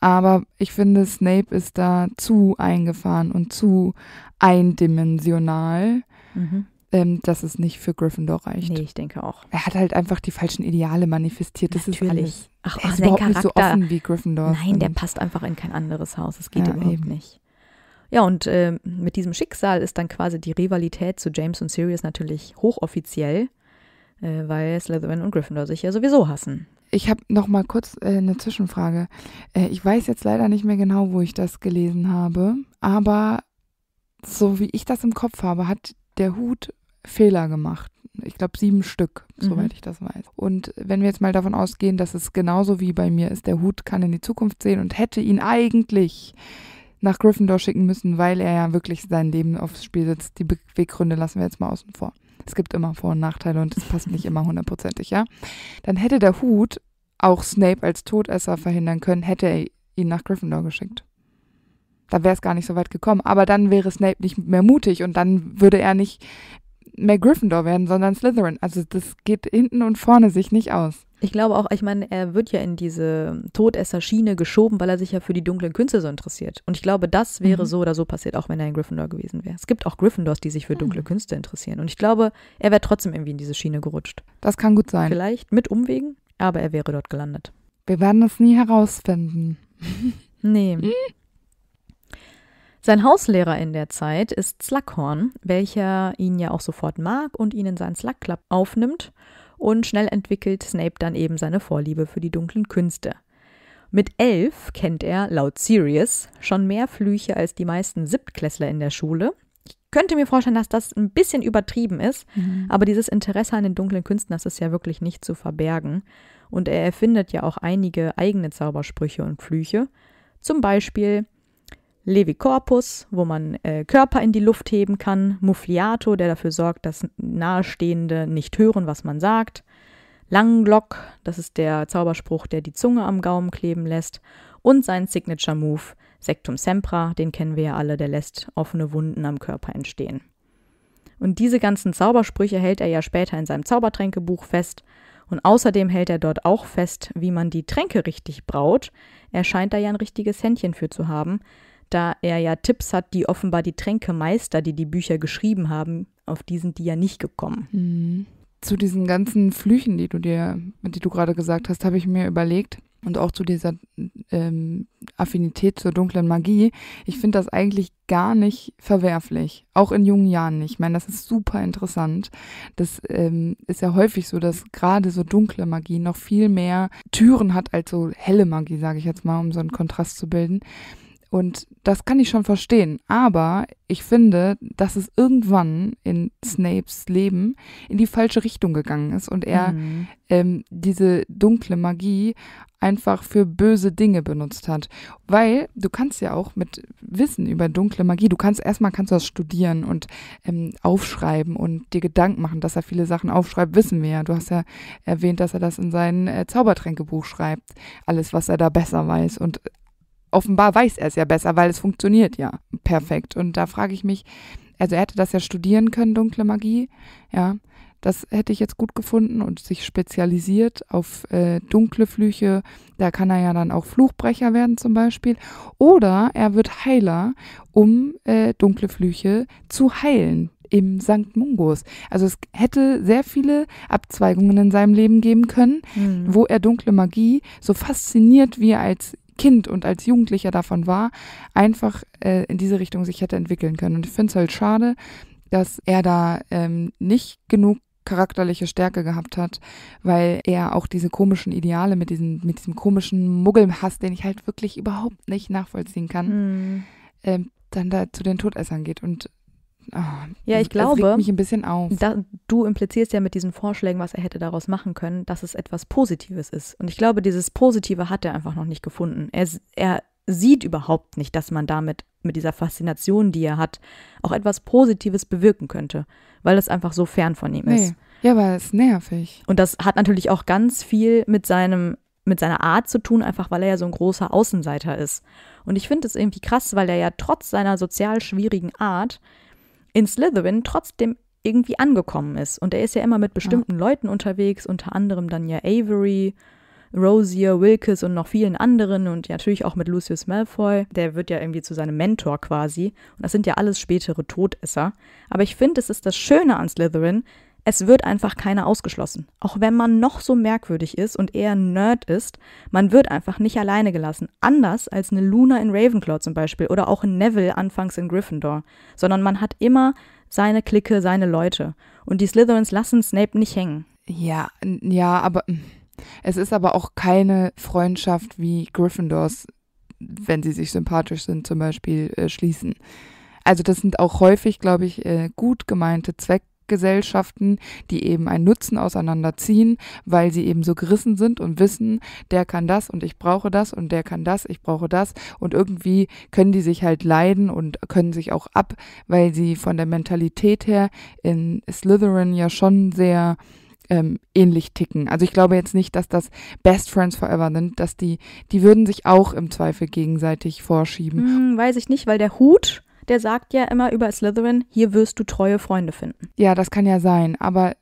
Aber ich finde, Snape ist da zu eingefahren und zu eindimensional. Mhm ähm, dass es nicht für Gryffindor reicht. Nee, ich denke auch. Er hat halt einfach die falschen Ideale manifestiert. Das Natürlich. ist alles. Ach, er oh, ist überhaupt Charakter. nicht so offen wie Gryffindor. Nein, der ähm. passt einfach in kein anderes Haus. Das geht ja, überhaupt eben. nicht. Ja, und äh, mit diesem Schicksal ist dann quasi die Rivalität zu James und Sirius natürlich hochoffiziell, äh, weil Slytherin und Gryffindor sich ja sowieso hassen. Ich habe noch mal kurz äh, eine Zwischenfrage. Äh, ich weiß jetzt leider nicht mehr genau, wo ich das gelesen habe, aber so wie ich das im Kopf habe, hat der Hut Fehler gemacht. Ich glaube sieben Stück, mhm. soweit ich das weiß. Und wenn wir jetzt mal davon ausgehen, dass es genauso wie bei mir ist, der Hut kann in die Zukunft sehen und hätte ihn eigentlich nach Gryffindor schicken müssen, weil er ja wirklich sein Leben aufs Spiel setzt. Die Beweggründe lassen wir jetzt mal außen vor. Es gibt immer Vor- und Nachteile und es passt nicht immer hundertprozentig, ja. Dann hätte der Hut auch Snape als Todesser verhindern können, hätte er ihn nach Gryffindor geschickt. Da wäre es gar nicht so weit gekommen. Aber dann wäre Snape nicht mehr mutig und dann würde er nicht mehr Gryffindor werden, sondern Slytherin. Also das geht hinten und vorne sich nicht aus. Ich glaube auch, ich meine, er wird ja in diese Todesser-Schiene geschoben, weil er sich ja für die dunklen Künste so interessiert. Und ich glaube, das wäre mhm. so oder so passiert, auch wenn er ein Gryffindor gewesen wäre. Es gibt auch Gryffindors, die sich für dunkle Künste interessieren. Und ich glaube, er wäre trotzdem irgendwie in diese Schiene gerutscht. Das kann gut sein. Vielleicht mit Umwegen, aber er wäre dort gelandet. Wir werden es nie herausfinden. nee. Hm? Sein Hauslehrer in der Zeit ist Slughorn, welcher ihn ja auch sofort mag und ihn in seinen Slack Club aufnimmt. Und schnell entwickelt Snape dann eben seine Vorliebe für die dunklen Künste. Mit elf kennt er, laut Sirius, schon mehr Flüche als die meisten Siebtklässler in der Schule. Ich könnte mir vorstellen, dass das ein bisschen übertrieben ist, mhm. aber dieses Interesse an den dunklen Künsten, das ist ja wirklich nicht zu verbergen. Und er erfindet ja auch einige eigene Zaubersprüche und Flüche. Zum Beispiel Levi Corpus, wo man äh, Körper in die Luft heben kann, Muffliato, der dafür sorgt, dass Nahestehende nicht hören, was man sagt, Langglock, das ist der Zauberspruch, der die Zunge am Gaumen kleben lässt, und sein Signature Move, Sectum Sempra, den kennen wir ja alle, der lässt offene Wunden am Körper entstehen. Und diese ganzen Zaubersprüche hält er ja später in seinem Zaubertränkebuch fest. Und außerdem hält er dort auch fest, wie man die Tränke richtig braut. Er scheint da ja ein richtiges Händchen für zu haben, da er ja Tipps hat, die offenbar die Tränkemeister, die die Bücher geschrieben haben, auf die sind die ja nicht gekommen. Mhm. Zu diesen ganzen Flüchen, die du dir, die du gerade gesagt hast, habe ich mir überlegt und auch zu dieser ähm, Affinität zur dunklen Magie. Ich finde das eigentlich gar nicht verwerflich, auch in jungen Jahren nicht. Ich meine, das ist super interessant. Das ähm, ist ja häufig so, dass gerade so dunkle Magie noch viel mehr Türen hat als so helle Magie, sage ich jetzt mal, um so einen Kontrast zu bilden. Und das kann ich schon verstehen, aber ich finde, dass es irgendwann in Snapes Leben in die falsche Richtung gegangen ist und er mhm. ähm, diese dunkle Magie einfach für böse Dinge benutzt hat. Weil du kannst ja auch mit Wissen über dunkle Magie, du kannst erstmal kannst du das studieren und ähm, aufschreiben und dir Gedanken machen, dass er viele Sachen aufschreibt, wissen wir ja. Du hast ja erwähnt, dass er das in sein äh, Zaubertränkebuch schreibt, alles, was er da besser weiß und offenbar weiß er es ja besser, weil es funktioniert ja perfekt. Und da frage ich mich, also er hätte das ja studieren können, dunkle Magie, ja. Das hätte ich jetzt gut gefunden und sich spezialisiert auf äh, dunkle Flüche. Da kann er ja dann auch Fluchbrecher werden zum Beispiel. Oder er wird Heiler, um äh, dunkle Flüche zu heilen im St. Mungus. Also es hätte sehr viele Abzweigungen in seinem Leben geben können, mhm. wo er dunkle Magie so fasziniert, wie er als Kind und als Jugendlicher davon war, einfach äh, in diese Richtung sich hätte entwickeln können. Und ich finde es halt schade, dass er da ähm, nicht genug charakterliche Stärke gehabt hat, weil er auch diese komischen Ideale mit diesem, mit diesem komischen Muggelhass, den ich halt wirklich überhaupt nicht nachvollziehen kann, mhm. ähm, dann da zu den Todessern geht und ja, ich glaube, das mich ein bisschen auf. Da, du implizierst ja mit diesen Vorschlägen, was er hätte daraus machen können, dass es etwas Positives ist. Und ich glaube, dieses Positive hat er einfach noch nicht gefunden. Er, er sieht überhaupt nicht, dass man damit mit dieser Faszination, die er hat, auch etwas Positives bewirken könnte, weil das einfach so fern von ihm ist. Nee. Ja, aber es ist nervig. Und das hat natürlich auch ganz viel mit seinem mit seiner Art zu tun, einfach weil er ja so ein großer Außenseiter ist. Und ich finde es irgendwie krass, weil er ja trotz seiner sozial schwierigen Art in Slytherin trotzdem irgendwie angekommen ist. Und er ist ja immer mit bestimmten ja. Leuten unterwegs, unter anderem dann ja Avery, Rosier, Wilkes und noch vielen anderen und natürlich auch mit Lucius Malfoy. Der wird ja irgendwie zu seinem Mentor quasi. Und das sind ja alles spätere Todesser. Aber ich finde, es ist das Schöne an Slytherin, es wird einfach keiner ausgeschlossen. Auch wenn man noch so merkwürdig ist und eher Nerd ist, man wird einfach nicht alleine gelassen. Anders als eine Luna in Ravenclaw zum Beispiel oder auch in Neville anfangs in Gryffindor. Sondern man hat immer seine Clique, seine Leute. Und die Slytherins lassen Snape nicht hängen. Ja, ja, aber mm. es ist aber auch keine Freundschaft wie Gryffindors, wenn sie sich sympathisch sind, zum Beispiel äh, schließen. Also das sind auch häufig, glaube ich, äh, gut gemeinte Zweck Gesellschaften, die eben einen Nutzen auseinanderziehen, weil sie eben so gerissen sind und wissen, der kann das und ich brauche das und der kann das, ich brauche das. Und irgendwie können die sich halt leiden und können sich auch ab, weil sie von der Mentalität her in Slytherin ja schon sehr ähm, ähnlich ticken. Also ich glaube jetzt nicht, dass das Best Friends Forever sind, dass die, die würden sich auch im Zweifel gegenseitig vorschieben. Hm, weiß ich nicht, weil der Hut der sagt ja immer über Slytherin, hier wirst du treue Freunde finden. Ja, das kann ja sein, aber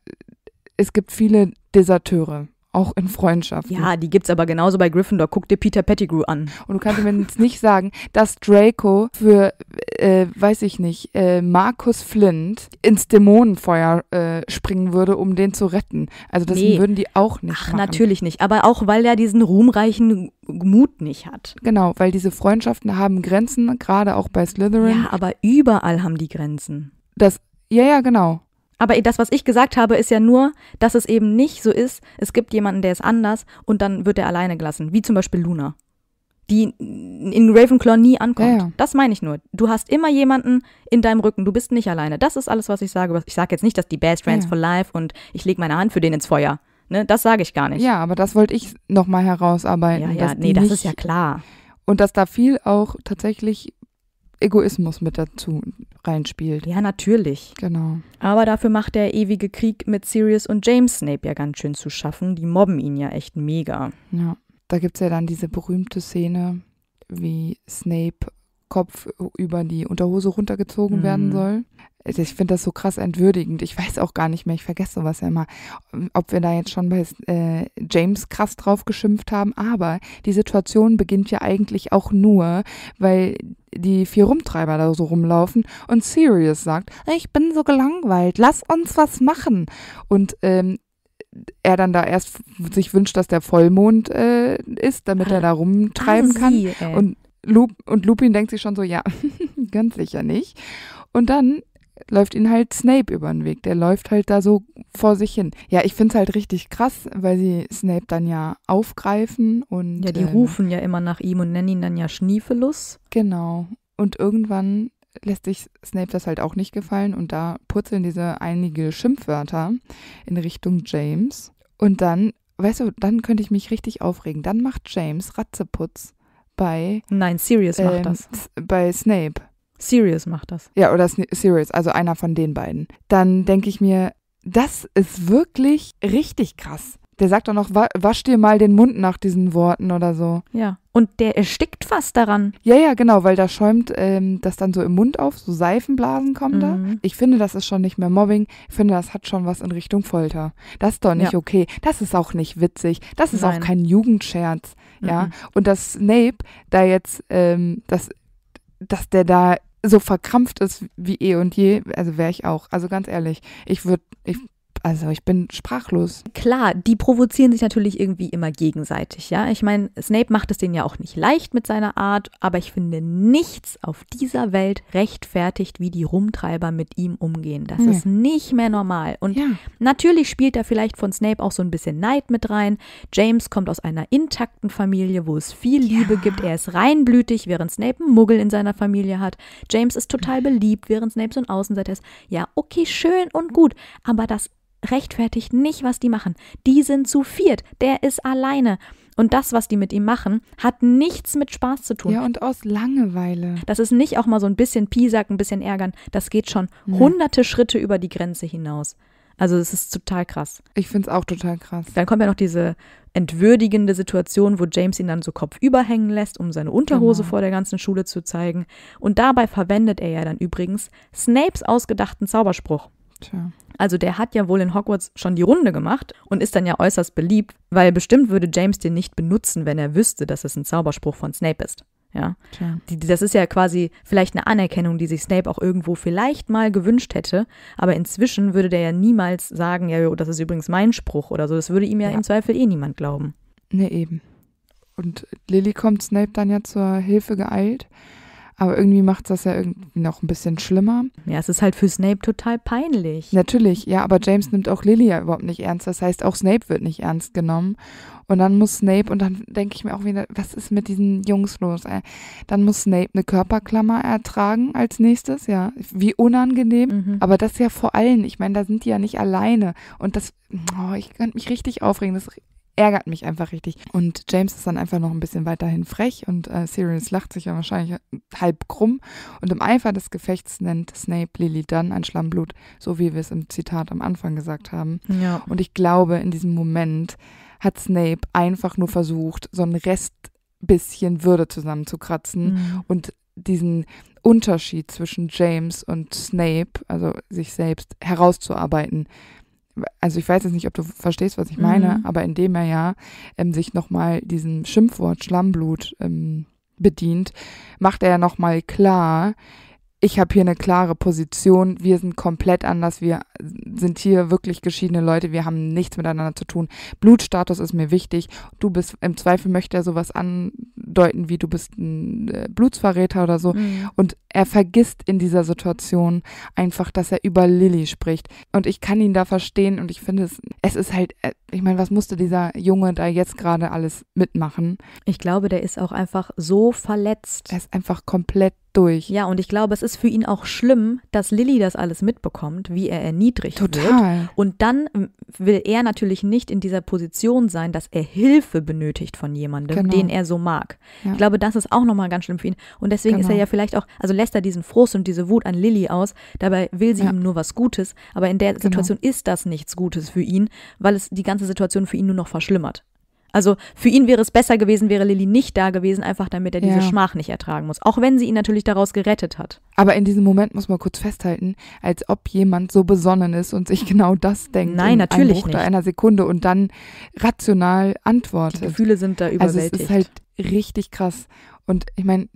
es gibt viele Deserteure. Auch in Freundschaften. Ja, die gibt's aber genauso bei Gryffindor. Guck dir Peter Pettigrew an. Und du kannst mir jetzt nicht sagen, dass Draco für, äh, weiß ich nicht, äh, Markus Flint ins Dämonenfeuer äh, springen würde, um den zu retten. Also das nee. würden die auch nicht Ach, machen. natürlich nicht. Aber auch, weil er diesen ruhmreichen Mut nicht hat. Genau, weil diese Freundschaften haben Grenzen, gerade auch bei Slytherin. Ja, aber überall haben die Grenzen. Das, ja, ja, genau. Aber das, was ich gesagt habe, ist ja nur, dass es eben nicht so ist, es gibt jemanden, der ist anders und dann wird er alleine gelassen, wie zum Beispiel Luna, die in Ravenclaw nie ankommt. Ja, ja. Das meine ich nur. Du hast immer jemanden in deinem Rücken, du bist nicht alleine. Das ist alles, was ich sage. Ich sage jetzt nicht, dass die Best Friends ja. for Life und ich lege meine Hand für den ins Feuer. Ne, das sage ich gar nicht. Ja, aber das wollte ich nochmal herausarbeiten. Ja, ja, nee, das ist ja klar. Und dass da viel auch tatsächlich Egoismus mit dazu reinspielt. Ja, natürlich. Genau. Aber dafür macht der ewige Krieg mit Sirius und James Snape ja ganz schön zu schaffen. Die mobben ihn ja echt mega. Ja. Da gibt es ja dann diese berühmte Szene, wie Snape Kopf über die Unterhose runtergezogen mhm. werden soll. Also ich finde das so krass entwürdigend. Ich weiß auch gar nicht mehr, ich vergesse sowas ja immer, ob wir da jetzt schon bei äh, James krass drauf geschimpft haben. Aber die Situation beginnt ja eigentlich auch nur, weil die vier Rumtreiber da so rumlaufen und Sirius sagt, ich bin so gelangweilt, lass uns was machen. Und ähm, er dann da erst sich wünscht, dass der Vollmond äh, ist, damit ah, er da rumtreiben also sie, kann. Äh. Ey. Und Lup und Lupin denkt sich schon so, ja, ganz sicher nicht. Und dann läuft ihnen halt Snape über den Weg. Der läuft halt da so vor sich hin. Ja, ich finde es halt richtig krass, weil sie Snape dann ja aufgreifen und. Ja, die ähm, rufen ja immer nach ihm und nennen ihn dann ja Schniefelus. Genau. Und irgendwann lässt sich Snape das halt auch nicht gefallen und da purzeln diese einige Schimpfwörter in Richtung James. Und dann, weißt du, dann könnte ich mich richtig aufregen. Dann macht James Ratzeputz bei. Nein, Sirius ähm, macht das. Bei Snape. Sirius macht das. Ja, oder Sirius, also einer von den beiden. Dann denke ich mir, das ist wirklich richtig krass. Der sagt doch noch, wasch dir mal den Mund nach diesen Worten oder so. Ja. Und der erstickt fast daran. Ja, ja, genau, weil da schäumt ähm, das dann so im Mund auf, so Seifenblasen kommen mhm. da. Ich finde, das ist schon nicht mehr Mobbing. Ich finde, das hat schon was in Richtung Folter. Das ist doch nicht ja. okay. Das ist auch nicht witzig. Das ist Nein. auch kein Jugendscherz. Mhm. Ja. Und dass Snape da jetzt, ähm, das, dass der da so verkrampft ist wie eh und je, also wäre ich auch. Also ganz ehrlich, ich würde, ich also ich bin sprachlos. Klar, die provozieren sich natürlich irgendwie immer gegenseitig, ja. Ich meine, Snape macht es denen ja auch nicht leicht mit seiner Art, aber ich finde nichts auf dieser Welt rechtfertigt, wie die Rumtreiber mit ihm umgehen. Das nee. ist nicht mehr normal. Und ja. natürlich spielt da vielleicht von Snape auch so ein bisschen Neid mit rein. James kommt aus einer intakten Familie, wo es viel Liebe ja. gibt. Er ist reinblütig, während Snape einen Muggel in seiner Familie hat. James ist total beliebt, während Snape so ein Außenseiter ist. Ja, okay, schön und gut, aber das rechtfertigt nicht, was die machen. Die sind zu viert, der ist alleine. Und das, was die mit ihm machen, hat nichts mit Spaß zu tun. Ja, und aus Langeweile. Das ist nicht auch mal so ein bisschen Pisack, ein bisschen ärgern. Das geht schon hm. hunderte Schritte über die Grenze hinaus. Also es ist total krass. Ich finde es auch total krass. Dann kommt ja noch diese entwürdigende Situation, wo James ihn dann so kopfüber hängen lässt, um seine Unterhose genau. vor der ganzen Schule zu zeigen. Und dabei verwendet er ja dann übrigens Snapes ausgedachten Zauberspruch. Also der hat ja wohl in Hogwarts schon die Runde gemacht und ist dann ja äußerst beliebt, weil bestimmt würde James den nicht benutzen, wenn er wüsste, dass es ein Zauberspruch von Snape ist. Ja. Tja. Die, das ist ja quasi vielleicht eine Anerkennung, die sich Snape auch irgendwo vielleicht mal gewünscht hätte, aber inzwischen würde der ja niemals sagen, ja, das ist übrigens mein Spruch oder so. Das würde ihm ja, ja. im Zweifel eh niemand glauben. Ne, eben. Und Lilly kommt Snape dann ja zur Hilfe geeilt aber irgendwie macht das ja irgendwie noch ein bisschen schlimmer. Ja, es ist halt für Snape total peinlich. Natürlich, ja, aber James nimmt auch Lily ja überhaupt nicht ernst. Das heißt, auch Snape wird nicht ernst genommen. Und dann muss Snape, und dann denke ich mir auch wieder, was ist mit diesen Jungs los? Ey? Dann muss Snape eine Körperklammer ertragen als nächstes, ja. Wie unangenehm. Mhm. Aber das ja vor allem, ich meine, da sind die ja nicht alleine. Und das, oh, ich könnte mich richtig aufregen. Das ärgert mich einfach richtig. Und James ist dann einfach noch ein bisschen weiterhin frech und äh, Sirius lacht sich ja wahrscheinlich halb krumm. Und im Eifer des Gefechts nennt Snape Lily dann ein Schlammblut, so wie wir es im Zitat am Anfang gesagt haben. Ja. Und ich glaube, in diesem Moment hat Snape einfach nur versucht, so ein Restbisschen Würde zusammenzukratzen mhm. und diesen Unterschied zwischen James und Snape, also sich selbst, herauszuarbeiten also ich weiß jetzt nicht, ob du verstehst, was ich meine, mhm. aber indem er ja ähm, sich nochmal diesem Schimpfwort Schlammblut ähm, bedient, macht er ja nochmal klar, ich habe hier eine klare Position, wir sind komplett anders, wir sind hier wirklich geschiedene Leute, wir haben nichts miteinander zu tun. Blutstatus ist mir wichtig. Du bist im Zweifel möchte er sowas andeuten, wie du bist ein äh, Blutsverräter oder so mhm. und er vergisst in dieser Situation einfach, dass er über Lilly spricht und ich kann ihn da verstehen und ich finde es es ist halt äh, ich meine, was musste dieser Junge da jetzt gerade alles mitmachen? Ich glaube, der ist auch einfach so verletzt. Er ist einfach komplett durch. Ja, und ich glaube, es ist für ihn auch schlimm, dass Lilly das alles mitbekommt, wie er erniedrigt Total. wird. Und dann will er natürlich nicht in dieser Position sein, dass er Hilfe benötigt von jemandem, genau. den er so mag. Ja. Ich glaube, das ist auch nochmal ganz schlimm für ihn. Und deswegen genau. ist er genau. ja vielleicht auch, also lässt er diesen Frust und diese Wut an Lilly aus. Dabei will sie ja. ihm nur was Gutes. Aber in der genau. Situation ist das nichts Gutes für ihn, weil es die ganze Situation für ihn nur noch verschlimmert. Also für ihn wäre es besser gewesen, wäre Lilly nicht da gewesen, einfach damit er ja. diese Schmach nicht ertragen muss. Auch wenn sie ihn natürlich daraus gerettet hat. Aber in diesem Moment muss man kurz festhalten, als ob jemand so besonnen ist und sich genau das denkt. Nein, natürlich. Einem Bruch nicht. einer Sekunde und dann rational antwortet. Die Gefühle sind da überwältigt. Also es ist halt richtig krass. Und ich meine,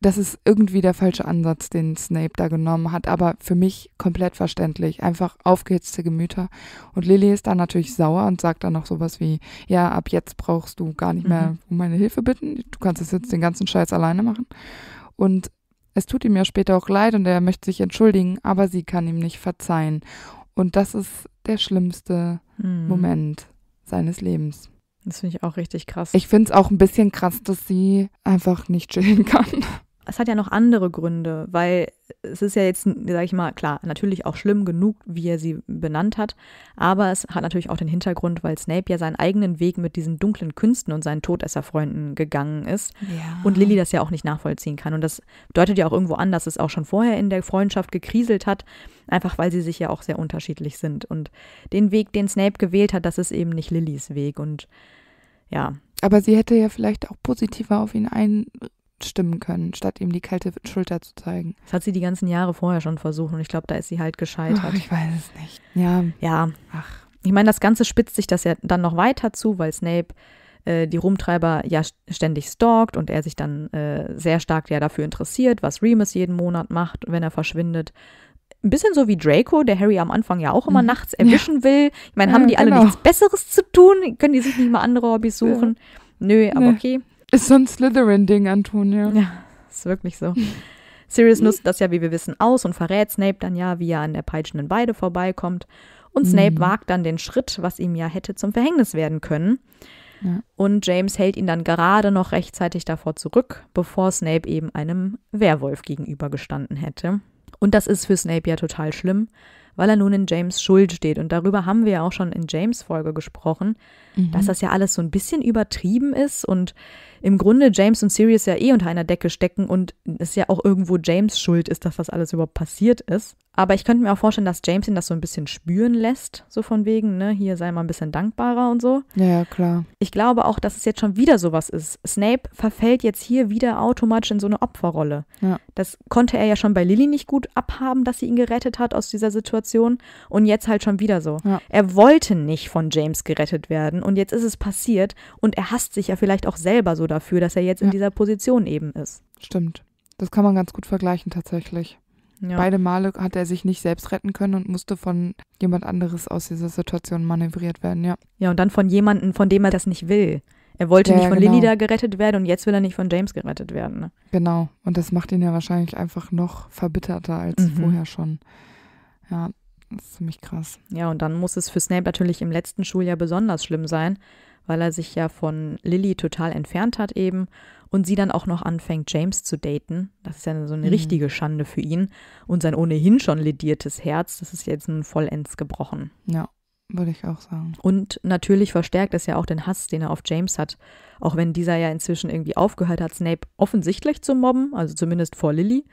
das ist irgendwie der falsche Ansatz, den Snape da genommen hat, aber für mich komplett verständlich. Einfach aufgehitzte Gemüter. Und Lily ist da natürlich sauer und sagt dann noch sowas wie, ja, ab jetzt brauchst du gar nicht mehr mhm. um meine Hilfe bitten. Du kannst es jetzt den ganzen Scheiß alleine machen. Und es tut ihm ja später auch leid und er möchte sich entschuldigen, aber sie kann ihm nicht verzeihen. Und das ist der schlimmste mhm. Moment seines Lebens. Das finde ich auch richtig krass. Ich finde es auch ein bisschen krass, dass sie einfach nicht chillen kann es hat ja noch andere Gründe, weil es ist ja jetzt, sage ich mal, klar, natürlich auch schlimm genug, wie er sie benannt hat, aber es hat natürlich auch den Hintergrund, weil Snape ja seinen eigenen Weg mit diesen dunklen Künsten und seinen Todesserfreunden gegangen ist ja. und Lilly das ja auch nicht nachvollziehen kann. Und das deutet ja auch irgendwo an, dass es auch schon vorher in der Freundschaft gekriselt hat, einfach weil sie sich ja auch sehr unterschiedlich sind. Und den Weg, den Snape gewählt hat, das ist eben nicht Lillys Weg und ja. Aber sie hätte ja vielleicht auch positiver auf ihn ein stimmen können, statt ihm die kalte Schulter zu zeigen. Das hat sie die ganzen Jahre vorher schon versucht und ich glaube, da ist sie halt gescheitert. Ach, ich weiß es nicht. Ja. Ja. Ach. Ich meine, das Ganze spitzt sich das ja dann noch weiter zu, weil Snape äh, die Rumtreiber ja ständig stalkt und er sich dann äh, sehr stark ja dafür interessiert, was Remus jeden Monat macht, wenn er verschwindet ein bisschen so wie Draco, der Harry am Anfang ja auch immer mhm. nachts erwischen ja. will. Ich meine, haben die ja, genau. alle nichts Besseres zu tun? Können die sich nicht mal andere Hobbys suchen? Ja. Nö, aber nee. okay. Ist so ein Slytherin-Ding, Antonia. Ja, ist wirklich so. Sirius nutzt das ja, wie wir wissen, aus und verrät Snape dann ja, wie er an der peitschenden Weide vorbeikommt. Und Snape mhm. wagt dann den Schritt, was ihm ja hätte zum Verhängnis werden können. Ja. Und James hält ihn dann gerade noch rechtzeitig davor zurück, bevor Snape eben einem Werwolf gegenübergestanden hätte. Und das ist für Snape ja total schlimm, weil er nun in James Schuld steht. Und darüber haben wir ja auch schon in James Folge gesprochen, mhm. dass das ja alles so ein bisschen übertrieben ist und im Grunde James und Sirius ja eh unter einer Decke stecken und es ja auch irgendwo James schuld ist, dass das alles überhaupt passiert ist. Aber ich könnte mir auch vorstellen, dass James ihn das so ein bisschen spüren lässt, so von wegen, ne, hier sei mal ein bisschen dankbarer und so. Ja, klar. Ich glaube auch, dass es jetzt schon wieder sowas ist. Snape verfällt jetzt hier wieder automatisch in so eine Opferrolle. Ja. Das konnte er ja schon bei Lily nicht gut abhaben, dass sie ihn gerettet hat aus dieser Situation und jetzt halt schon wieder so. Ja. Er wollte nicht von James gerettet werden und jetzt ist es passiert und er hasst sich ja vielleicht auch selber so dafür, dass er jetzt ja. in dieser Position eben ist. Stimmt. Das kann man ganz gut vergleichen tatsächlich. Ja. Beide Male hat er sich nicht selbst retten können und musste von jemand anderes aus dieser Situation manövriert werden, ja. Ja, und dann von jemandem, von dem er das nicht will. Er wollte ja, nicht von genau. Lily da gerettet werden und jetzt will er nicht von James gerettet werden. Ne? Genau. Und das macht ihn ja wahrscheinlich einfach noch verbitterter als mhm. vorher schon. Ja, das ist ziemlich krass. Ja, und dann muss es für Snape natürlich im letzten Schuljahr besonders schlimm sein, weil er sich ja von Lilly total entfernt hat eben und sie dann auch noch anfängt, James zu daten. Das ist ja so eine mhm. richtige Schande für ihn und sein ohnehin schon lediertes Herz, das ist jetzt nun vollends gebrochen. Ja, würde ich auch sagen. Und natürlich verstärkt es ja auch den Hass, den er auf James hat, auch wenn dieser ja inzwischen irgendwie aufgehört hat, Snape offensichtlich zu mobben, also zumindest vor Lilly.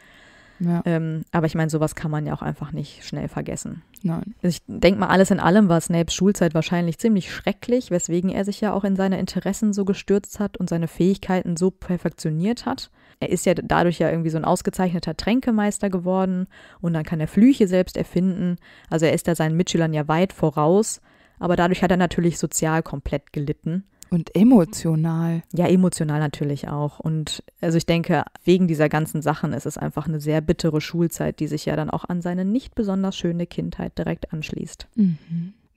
Ja. Ähm, aber ich meine, sowas kann man ja auch einfach nicht schnell vergessen. Nein. Also ich denke mal, alles in allem war Snapes Schulzeit wahrscheinlich ziemlich schrecklich, weswegen er sich ja auch in seine Interessen so gestürzt hat und seine Fähigkeiten so perfektioniert hat. Er ist ja dadurch ja irgendwie so ein ausgezeichneter Tränkemeister geworden und dann kann er Flüche selbst erfinden. Also er ist da seinen Mitschülern ja weit voraus, aber dadurch hat er natürlich sozial komplett gelitten und emotional. Ja, emotional natürlich auch. Und also ich denke, wegen dieser ganzen Sachen ist es einfach eine sehr bittere Schulzeit, die sich ja dann auch an seine nicht besonders schöne Kindheit direkt anschließt. Mhm.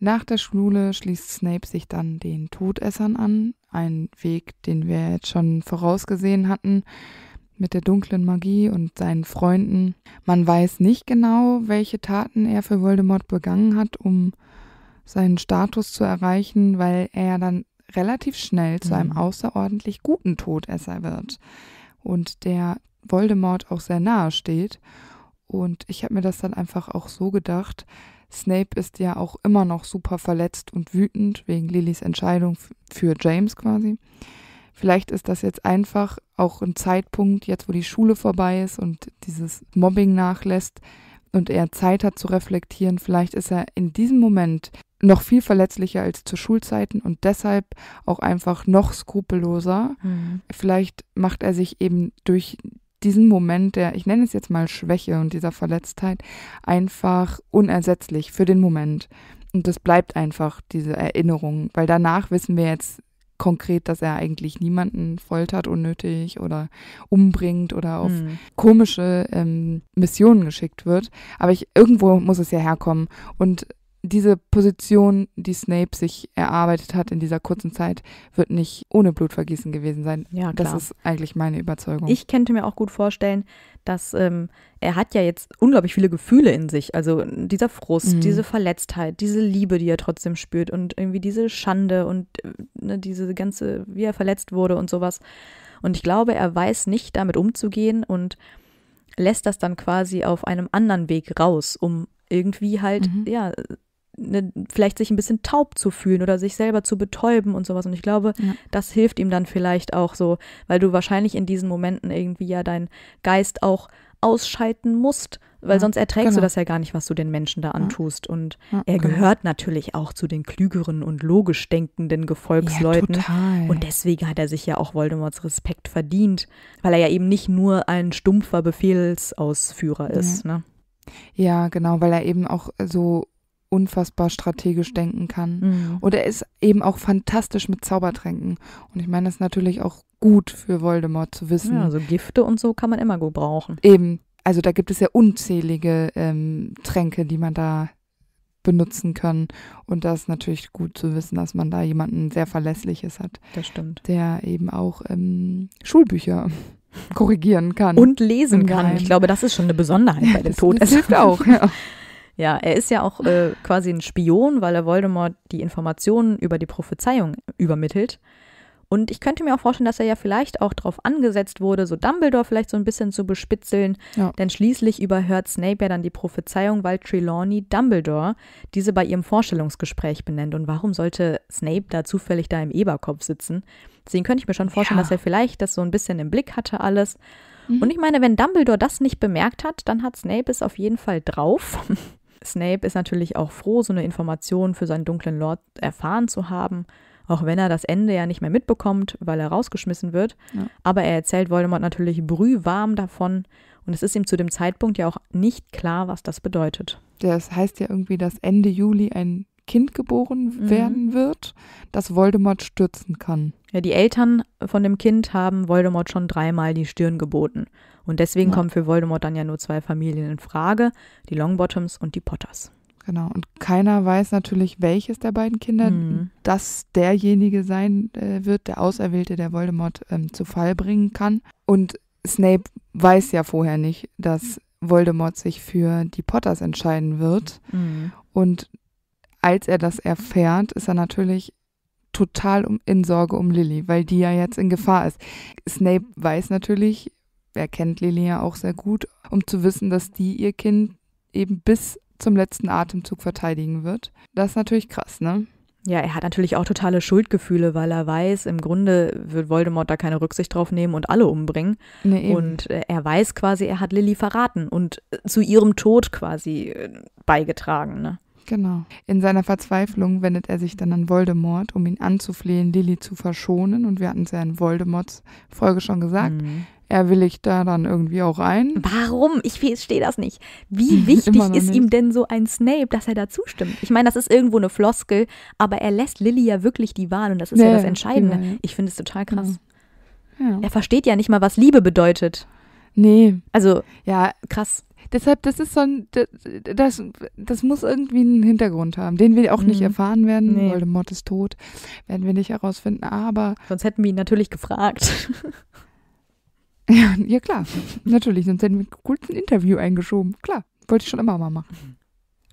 Nach der Schule schließt Snape sich dann den Todessern an, ein Weg, den wir jetzt schon vorausgesehen hatten, mit der dunklen Magie und seinen Freunden. Man weiß nicht genau, welche Taten er für Voldemort begangen hat, um seinen Status zu erreichen, weil er dann relativ schnell zu einem mhm. außerordentlich guten Todesser wird und der Voldemort auch sehr nahe steht. Und ich habe mir das dann einfach auch so gedacht. Snape ist ja auch immer noch super verletzt und wütend wegen Lillys Entscheidung für James quasi. Vielleicht ist das jetzt einfach auch ein Zeitpunkt, jetzt wo die Schule vorbei ist und dieses Mobbing nachlässt, und er Zeit hat zu reflektieren, vielleicht ist er in diesem Moment noch viel verletzlicher als zu Schulzeiten und deshalb auch einfach noch skrupelloser. Mhm. Vielleicht macht er sich eben durch diesen Moment der, ich nenne es jetzt mal Schwäche und dieser Verletztheit, einfach unersetzlich für den Moment. Und das bleibt einfach diese Erinnerung, weil danach wissen wir jetzt konkret, dass er eigentlich niemanden foltert unnötig oder umbringt oder auf mhm. komische ähm, Missionen geschickt wird. Aber ich, irgendwo muss es ja herkommen. Und diese Position, die Snape sich erarbeitet hat in dieser kurzen Zeit, wird nicht ohne Blutvergießen gewesen sein. Ja, klar. Das ist eigentlich meine Überzeugung. Ich könnte mir auch gut vorstellen, dass ähm, er hat ja jetzt unglaublich viele Gefühle in sich. Also dieser Frust, mhm. diese Verletztheit, diese Liebe, die er trotzdem spürt und irgendwie diese Schande und äh, ne, diese ganze, wie er verletzt wurde und sowas. Und ich glaube, er weiß nicht, damit umzugehen und lässt das dann quasi auf einem anderen Weg raus, um irgendwie halt, mhm. ja, ne, vielleicht sich ein bisschen taub zu fühlen oder sich selber zu betäuben und sowas. Und ich glaube, ja. das hilft ihm dann vielleicht auch so, weil du wahrscheinlich in diesen Momenten irgendwie ja deinen Geist auch ausschalten musst, weil ja, sonst erträgst genau. du das ja gar nicht, was du den Menschen da antust. Ja. Und ja, er genau. gehört natürlich auch zu den klügeren und logisch denkenden Gefolgsleuten. total. Und deswegen hat er sich ja auch Voldemorts Respekt verdient, weil er ja eben nicht nur ein stumpfer Befehlsausführer ist. Ne? Ja, genau, weil er eben auch so unfassbar strategisch denken kann. Mhm. Und er ist eben auch fantastisch mit Zaubertränken. Und ich meine, das ist natürlich auch gut für Voldemort zu wissen. Ja, also Gifte und so kann man immer gut brauchen. Eben. Also da gibt es ja unzählige ähm, Tränke, die man da benutzen kann. Und das ist natürlich gut zu wissen, dass man da jemanden sehr Verlässliches hat. Das stimmt. Der eben auch ähm, Schulbücher korrigieren kann. Und lesen kann. Ich glaube, das ist schon eine Besonderheit ja, bei dem Tod. Es hilft auch, ja. Ja, er ist ja auch äh, quasi ein Spion, weil er Voldemort die Informationen über die Prophezeiung übermittelt. Und ich könnte mir auch vorstellen, dass er ja vielleicht auch darauf angesetzt wurde, so Dumbledore vielleicht so ein bisschen zu bespitzeln. Ja. Denn schließlich überhört Snape ja dann die Prophezeiung, weil Trelawney Dumbledore diese bei ihrem Vorstellungsgespräch benennt. Und warum sollte Snape da zufällig da im Eberkopf sitzen? Deswegen könnte ich mir schon vorstellen, ja. dass er vielleicht das so ein bisschen im Blick hatte alles. Mhm. Und ich meine, wenn Dumbledore das nicht bemerkt hat, dann hat Snape es auf jeden Fall drauf. Snape ist natürlich auch froh, so eine Information für seinen dunklen Lord erfahren zu haben, auch wenn er das Ende ja nicht mehr mitbekommt, weil er rausgeschmissen wird. Ja. Aber er erzählt Voldemort natürlich brühwarm davon und es ist ihm zu dem Zeitpunkt ja auch nicht klar, was das bedeutet. Das heißt ja irgendwie, dass Ende Juli ein Kind geboren mhm. werden wird, das Voldemort stürzen kann. Ja, die Eltern von dem Kind haben Voldemort schon dreimal die Stirn geboten. Und deswegen ja. kommen für Voldemort dann ja nur zwei Familien in Frage, die Longbottoms und die Potters. Genau, und keiner weiß natürlich, welches der beiden Kinder mhm. das derjenige sein äh, wird, der Auserwählte, der Voldemort ähm, zu Fall bringen kann. Und Snape weiß ja vorher nicht, dass Voldemort sich für die Potters entscheiden wird. Mhm. Und als er das erfährt, ist er natürlich total um, in Sorge um Lilly, weil die ja jetzt in Gefahr ist. Snape weiß natürlich, er kennt Lilly ja auch sehr gut, um zu wissen, dass die ihr Kind eben bis zum letzten Atemzug verteidigen wird. Das ist natürlich krass, ne? Ja, er hat natürlich auch totale Schuldgefühle, weil er weiß, im Grunde wird Voldemort da keine Rücksicht drauf nehmen und alle umbringen. Nee, und äh, er weiß quasi, er hat Lilly verraten und äh, zu ihrem Tod quasi äh, beigetragen. Ne? Genau. In seiner Verzweiflung wendet er sich dann an Voldemort, um ihn anzuflehen, Lilly zu verschonen. Und wir hatten es ja in Voldemorts Folge schon gesagt. Mhm. Er willigt da dann irgendwie auch ein. Warum? Ich verstehe das nicht. Wie wichtig ist nicht. ihm denn so ein Snape, dass er da zustimmt? Ich meine, das ist irgendwo eine Floskel, aber er lässt Lilly ja wirklich die Wahl und das ist nee, ja das Entscheidende. Genau, Ich finde es total genau. krass. Ja. Ja. Er versteht ja nicht mal, was Liebe bedeutet. Nee. Also, ja, krass. Deshalb, das ist so ein, das, das muss irgendwie einen Hintergrund haben, den wir auch mhm. nicht erfahren werden. Nee. Voldemort ist tot, werden wir nicht herausfinden, aber. Sonst hätten wir ihn natürlich gefragt. ja, ja, klar, natürlich. Sonst hätten wir kurz ein Interview eingeschoben. Klar, wollte ich schon immer mal machen. Mhm.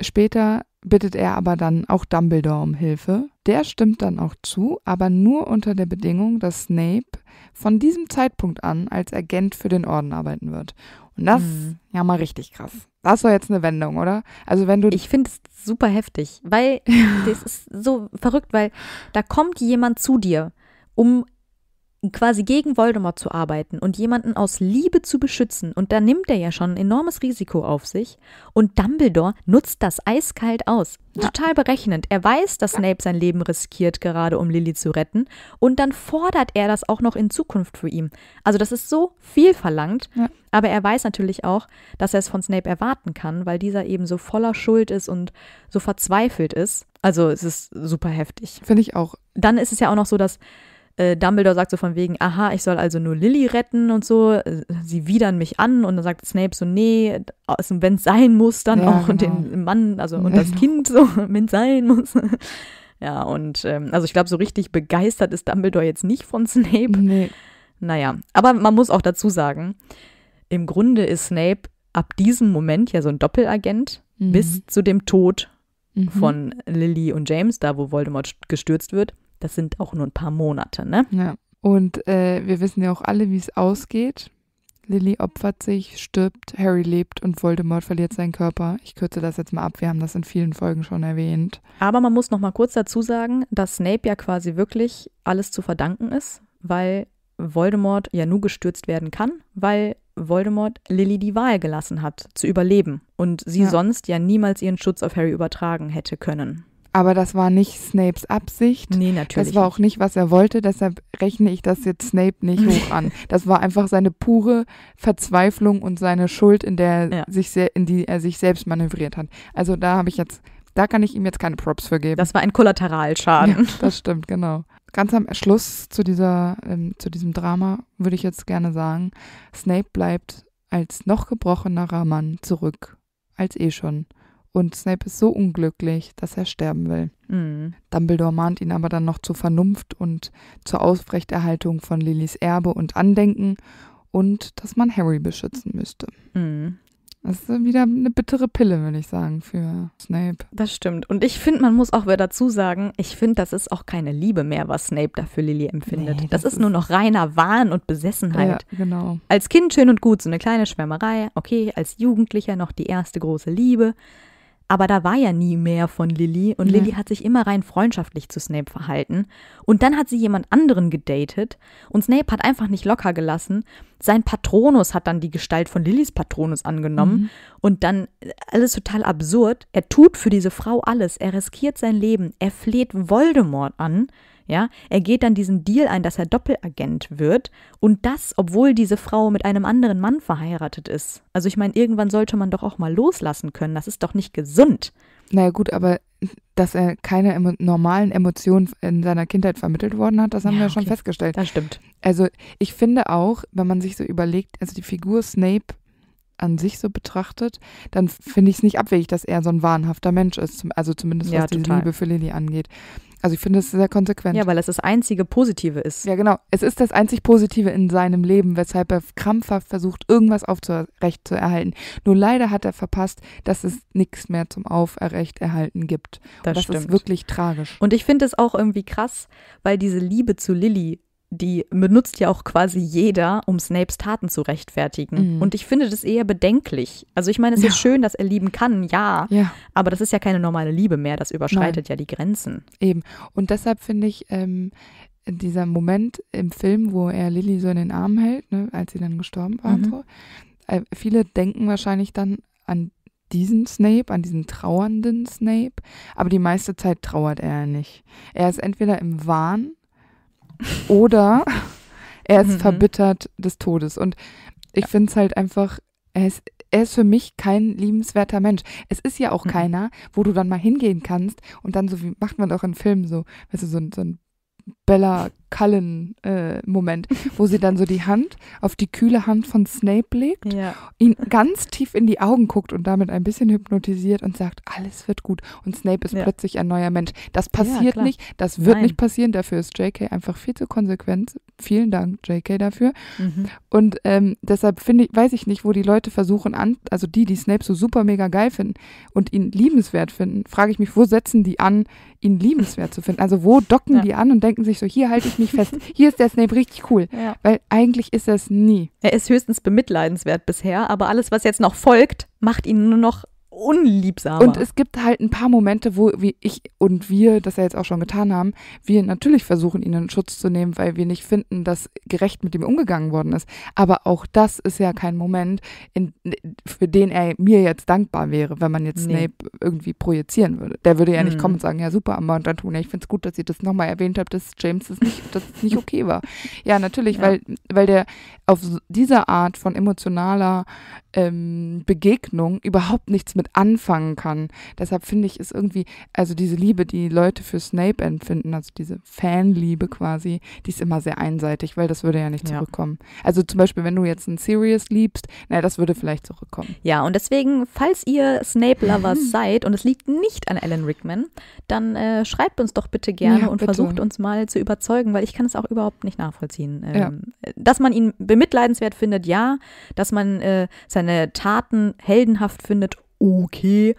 Später bittet er aber dann auch Dumbledore um Hilfe. Der stimmt dann auch zu, aber nur unter der Bedingung, dass Snape von diesem Zeitpunkt an als Agent für den Orden arbeiten wird. Und das, mhm. ja mal richtig krass. Das war jetzt eine Wendung, oder? Also wenn du. Ich finde es super heftig, weil das ist so verrückt, weil da kommt jemand zu dir, um quasi gegen Voldemort zu arbeiten und jemanden aus Liebe zu beschützen, und da nimmt er ja schon ein enormes Risiko auf sich, und Dumbledore nutzt das eiskalt aus. Total berechnend. Er weiß, dass Snape sein Leben riskiert, gerade um Lily zu retten, und dann fordert er das auch noch in Zukunft für ihn. Also das ist so viel verlangt, ja. aber er weiß natürlich auch, dass er es von Snape erwarten kann, weil dieser eben so voller Schuld ist und so verzweifelt ist. Also es ist super heftig. Finde ich auch. Dann ist es ja auch noch so, dass äh, Dumbledore sagt so von wegen, aha, ich soll also nur Lily retten und so. Sie widern mich an und dann sagt Snape so, nee, also wenn es sein muss, dann ja, auch genau. den Mann, also und das genau. Kind so, wenn es sein muss. ja, und ähm, also ich glaube, so richtig begeistert ist Dumbledore jetzt nicht von Snape. Nee. Naja, aber man muss auch dazu sagen, im Grunde ist Snape ab diesem Moment ja so ein Doppelagent mhm. bis zu dem Tod mhm. von Lily und James, da wo Voldemort gestürzt wird das sind auch nur ein paar Monate, ne? Ja. Und äh, wir wissen ja auch alle, wie es ausgeht. Lily opfert sich, stirbt, Harry lebt und Voldemort verliert seinen Körper. Ich kürze das jetzt mal ab, wir haben das in vielen Folgen schon erwähnt. Aber man muss noch mal kurz dazu sagen, dass Snape ja quasi wirklich alles zu verdanken ist, weil Voldemort ja nur gestürzt werden kann, weil Voldemort Lily die Wahl gelassen hat, zu überleben und sie ja. sonst ja niemals ihren Schutz auf Harry übertragen hätte können. Aber das war nicht Snapes Absicht. Nee, natürlich. Das war auch nicht, was er wollte. Deshalb rechne ich das jetzt Snape nicht hoch an. Das war einfach seine pure Verzweiflung und seine Schuld, in der ja. sich sehr, in die er sich selbst manövriert hat. Also da habe ich jetzt, da kann ich ihm jetzt keine Props für geben. Das war ein Kollateralschaden. Ja, das stimmt, genau. Ganz am Schluss zu dieser, ähm, zu diesem Drama würde ich jetzt gerne sagen, Snape bleibt als noch gebrochenerer Mann zurück als eh schon. Und Snape ist so unglücklich, dass er sterben will. Mhm. Dumbledore mahnt ihn aber dann noch zur Vernunft und zur Aufrechterhaltung von Lillys Erbe und Andenken und dass man Harry beschützen müsste. Mhm. Das ist wieder eine bittere Pille, würde ich sagen, für Snape. Das stimmt. Und ich finde, man muss auch wieder dazu sagen, ich finde, das ist auch keine Liebe mehr, was Snape da für Lilly empfindet. Nee, das, das ist, ist, nur noch reiner Wahn und Besessenheit. Ja, genau. Als Kind schön und gut, so eine kleine Schwärmerei. Okay, als Jugendlicher noch die erste große Liebe. Aber da war ja nie mehr von Lilly und nee. Lilly hat sich immer rein freundschaftlich zu Snape verhalten. Und dann hat sie jemand anderen gedatet und Snape hat einfach nicht locker gelassen. Sein Patronus hat dann die Gestalt von Lillys Patronus angenommen mhm. und dann äh, alles total absurd. Er tut für diese Frau alles, er riskiert sein Leben, er fleht Voldemort an ja, er geht dann diesen Deal ein, dass er Doppelagent wird und das, obwohl diese Frau mit einem anderen Mann verheiratet ist. Also ich meine, irgendwann sollte man doch auch mal loslassen können. Das ist doch nicht gesund. Naja gut, aber dass er keine emo normalen Emotionen in seiner Kindheit vermittelt worden hat, das haben ja, wir ja okay. schon festgestellt. Das stimmt. Also ich finde auch, wenn man sich so überlegt, also die Figur Snape an sich so betrachtet, dann finde ich es nicht abwegig, dass er so ein wahnhafter Mensch ist. Also zumindest was ja, die Liebe für Lilly angeht. Also ich finde es sehr konsequent. Ja, weil es das einzige Positive ist. Ja, genau. Es ist das einzig Positive in seinem Leben, weshalb er krampfhaft versucht, irgendwas aufrecht zu erhalten. Nur leider hat er verpasst, dass es nichts mehr zum Aufrecht erhalten gibt. Das, Und das stimmt. ist wirklich tragisch. Und ich finde es auch irgendwie krass, weil diese Liebe zu Lilly die benutzt ja auch quasi jeder, um Snapes Taten zu rechtfertigen. Mhm. Und ich finde das eher bedenklich. Also ich meine, es ja. ist schön, dass er lieben kann, ja, ja, aber das ist ja keine normale Liebe mehr, das überschreitet Nein. ja die Grenzen. Eben. Und deshalb finde ich ähm, dieser Moment im Film, wo er Lilly so in den Arm hält, ne, als sie dann gestorben war, mhm. so, äh, viele denken wahrscheinlich dann an diesen Snape, an diesen trauernden Snape, aber die meiste Zeit trauert er nicht. Er ist entweder im Wahn oder er ist mhm. verbittert des Todes. Und ich ja. finde es halt einfach, er ist, er ist für mich kein liebenswerter Mensch. Es ist ja auch mhm. keiner, wo du dann mal hingehen kannst und dann so, wie macht man auch in Filmen so, weißt du, so, so ein Bella Cullen-Moment, äh, wo sie dann so die Hand auf die kühle Hand von Snape legt, ja. ihn ganz tief in die Augen guckt und damit ein bisschen hypnotisiert und sagt, alles wird gut. Und Snape ist ja. plötzlich ein neuer Mensch. Das passiert ja, nicht, das wird Nein. nicht passieren. Dafür ist JK einfach viel zu konsequent. Vielen Dank, JK, dafür. Mhm. Und ähm, deshalb finde ich, weiß ich nicht, wo die Leute versuchen, an, also die, die Snape so super mega geil finden und ihn liebenswert finden, frage ich mich, wo setzen die an, ihn liebenswert zu finden? Also wo docken die an und denken sich so, hier halte ich mich nicht fest. Hier ist der Snape richtig cool, ja. weil eigentlich ist er es nie. Er ist höchstens bemitleidenswert bisher, aber alles, was jetzt noch folgt, macht ihn nur noch unliebsamer. Und es gibt halt ein paar Momente, wo ich und wir, das ja jetzt auch schon getan haben, wir natürlich versuchen, ihn in Schutz zu nehmen, weil wir nicht finden, dass gerecht mit ihm umgegangen worden ist. Aber auch das ist ja kein Moment, in, für den er mir jetzt dankbar wäre, wenn man jetzt nee. Snape irgendwie projizieren würde. Der würde ja nicht mhm. kommen und sagen, ja super, Amber und Antonia, ne, ich finde es gut, dass ihr das nochmal erwähnt habt, dass James das nicht, dass das nicht okay war. Ja, natürlich, ja. Weil, weil der auf dieser Art von emotionaler ähm, Begegnung überhaupt nichts mit mit anfangen kann. Deshalb finde ich, ist irgendwie, also diese Liebe, die Leute für Snape empfinden, also diese Fanliebe quasi, die ist immer sehr einseitig, weil das würde ja nicht ja. zurückkommen. Also zum Beispiel, wenn du jetzt einen Sirius liebst, naja, das würde vielleicht zurückkommen. Ja, und deswegen, falls ihr Snape-Lovers seid und es liegt nicht an Alan Rickman, dann äh, schreibt uns doch bitte gerne ja, und bitte. versucht uns mal zu überzeugen, weil ich kann es auch überhaupt nicht nachvollziehen. Ähm, ja. Dass man ihn bemitleidenswert findet, ja. Dass man äh, seine Taten heldenhaft findet, okay.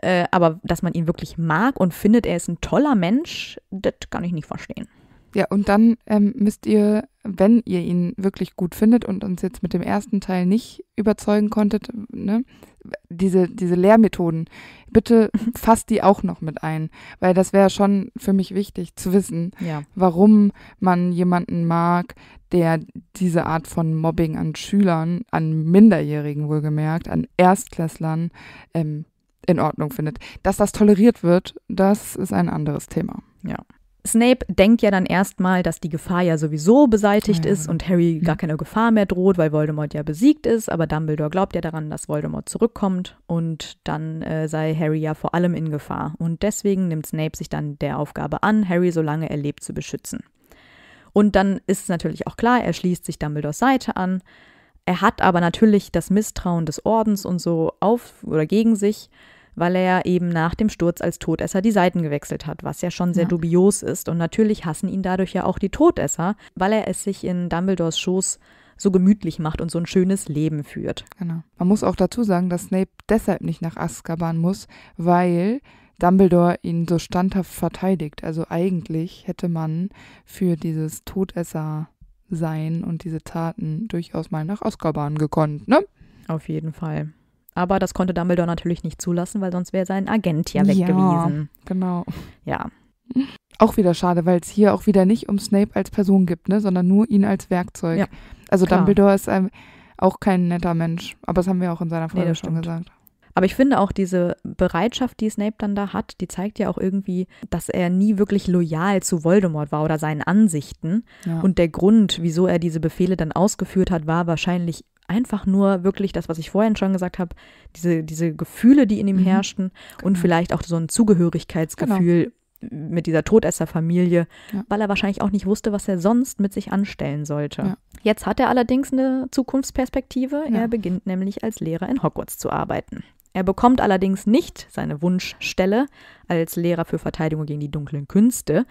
Äh, aber dass man ihn wirklich mag und findet, er ist ein toller Mensch, das kann ich nicht verstehen. Ja, und dann ähm, müsst ihr, wenn ihr ihn wirklich gut findet und uns jetzt mit dem ersten Teil nicht überzeugen konntet, ne, diese, diese Lehrmethoden, bitte mhm. fasst die auch noch mit ein, weil das wäre schon für mich wichtig zu wissen, ja. warum man jemanden mag, der diese Art von Mobbing an Schülern, an Minderjährigen wohlgemerkt, an Erstklässlern ähm, in Ordnung findet. Dass das toleriert wird, das ist ein anderes Thema. Ja. Snape denkt ja dann erstmal, dass die Gefahr ja sowieso beseitigt ja. ist und Harry mhm. gar keine Gefahr mehr droht, weil Voldemort ja besiegt ist. Aber Dumbledore glaubt ja daran, dass Voldemort zurückkommt und dann äh, sei Harry ja vor allem in Gefahr. Und deswegen nimmt Snape sich dann der Aufgabe an, Harry solange er lebt zu beschützen. Und dann ist es natürlich auch klar, er schließt sich Dumbledores Seite an. Er hat aber natürlich das Misstrauen des Ordens und so auf oder gegen sich weil er ja eben nach dem Sturz als Todesser die Seiten gewechselt hat, was ja schon sehr ja. dubios ist. Und natürlich hassen ihn dadurch ja auch die Todesser, weil er es sich in Dumbledores Schoß so gemütlich macht und so ein schönes Leben führt. Genau. Man muss auch dazu sagen, dass Snape deshalb nicht nach Azkaban muss, weil Dumbledore ihn so standhaft verteidigt. Also eigentlich hätte man für dieses Todesser sein und diese Taten durchaus mal nach Azkaban gekonnt, ne? Auf jeden Fall. Aber das konnte Dumbledore natürlich nicht zulassen, weil sonst wäre sein Agent ja weg ja, gewesen. Genau. Ja. Auch wieder schade, weil es hier auch wieder nicht um Snape als Person gibt, ne, sondern nur ihn als Werkzeug. Ja, also klar. Dumbledore ist ähm, auch kein netter Mensch, aber das haben wir auch in seiner Folge nee, schon gesagt. Aber ich finde auch diese Bereitschaft, die Snape dann da hat, die zeigt ja auch irgendwie, dass er nie wirklich loyal zu Voldemort war oder seinen Ansichten. Ja. Und der Grund, wieso er diese Befehle dann ausgeführt hat, war wahrscheinlich einfach nur wirklich das, was ich vorhin schon gesagt habe, diese, diese Gefühle, die in ihm mhm. herrschten und genau. vielleicht auch so ein Zugehörigkeitsgefühl genau mit dieser Todesserfamilie, ja. weil er wahrscheinlich auch nicht wusste, was er sonst mit sich anstellen sollte. Ja. Jetzt hat er allerdings eine Zukunftsperspektive. Ja. Er beginnt nämlich als Lehrer in Hogwarts zu arbeiten. Er bekommt allerdings nicht seine Wunschstelle als Lehrer für Verteidigung gegen die dunklen Künste,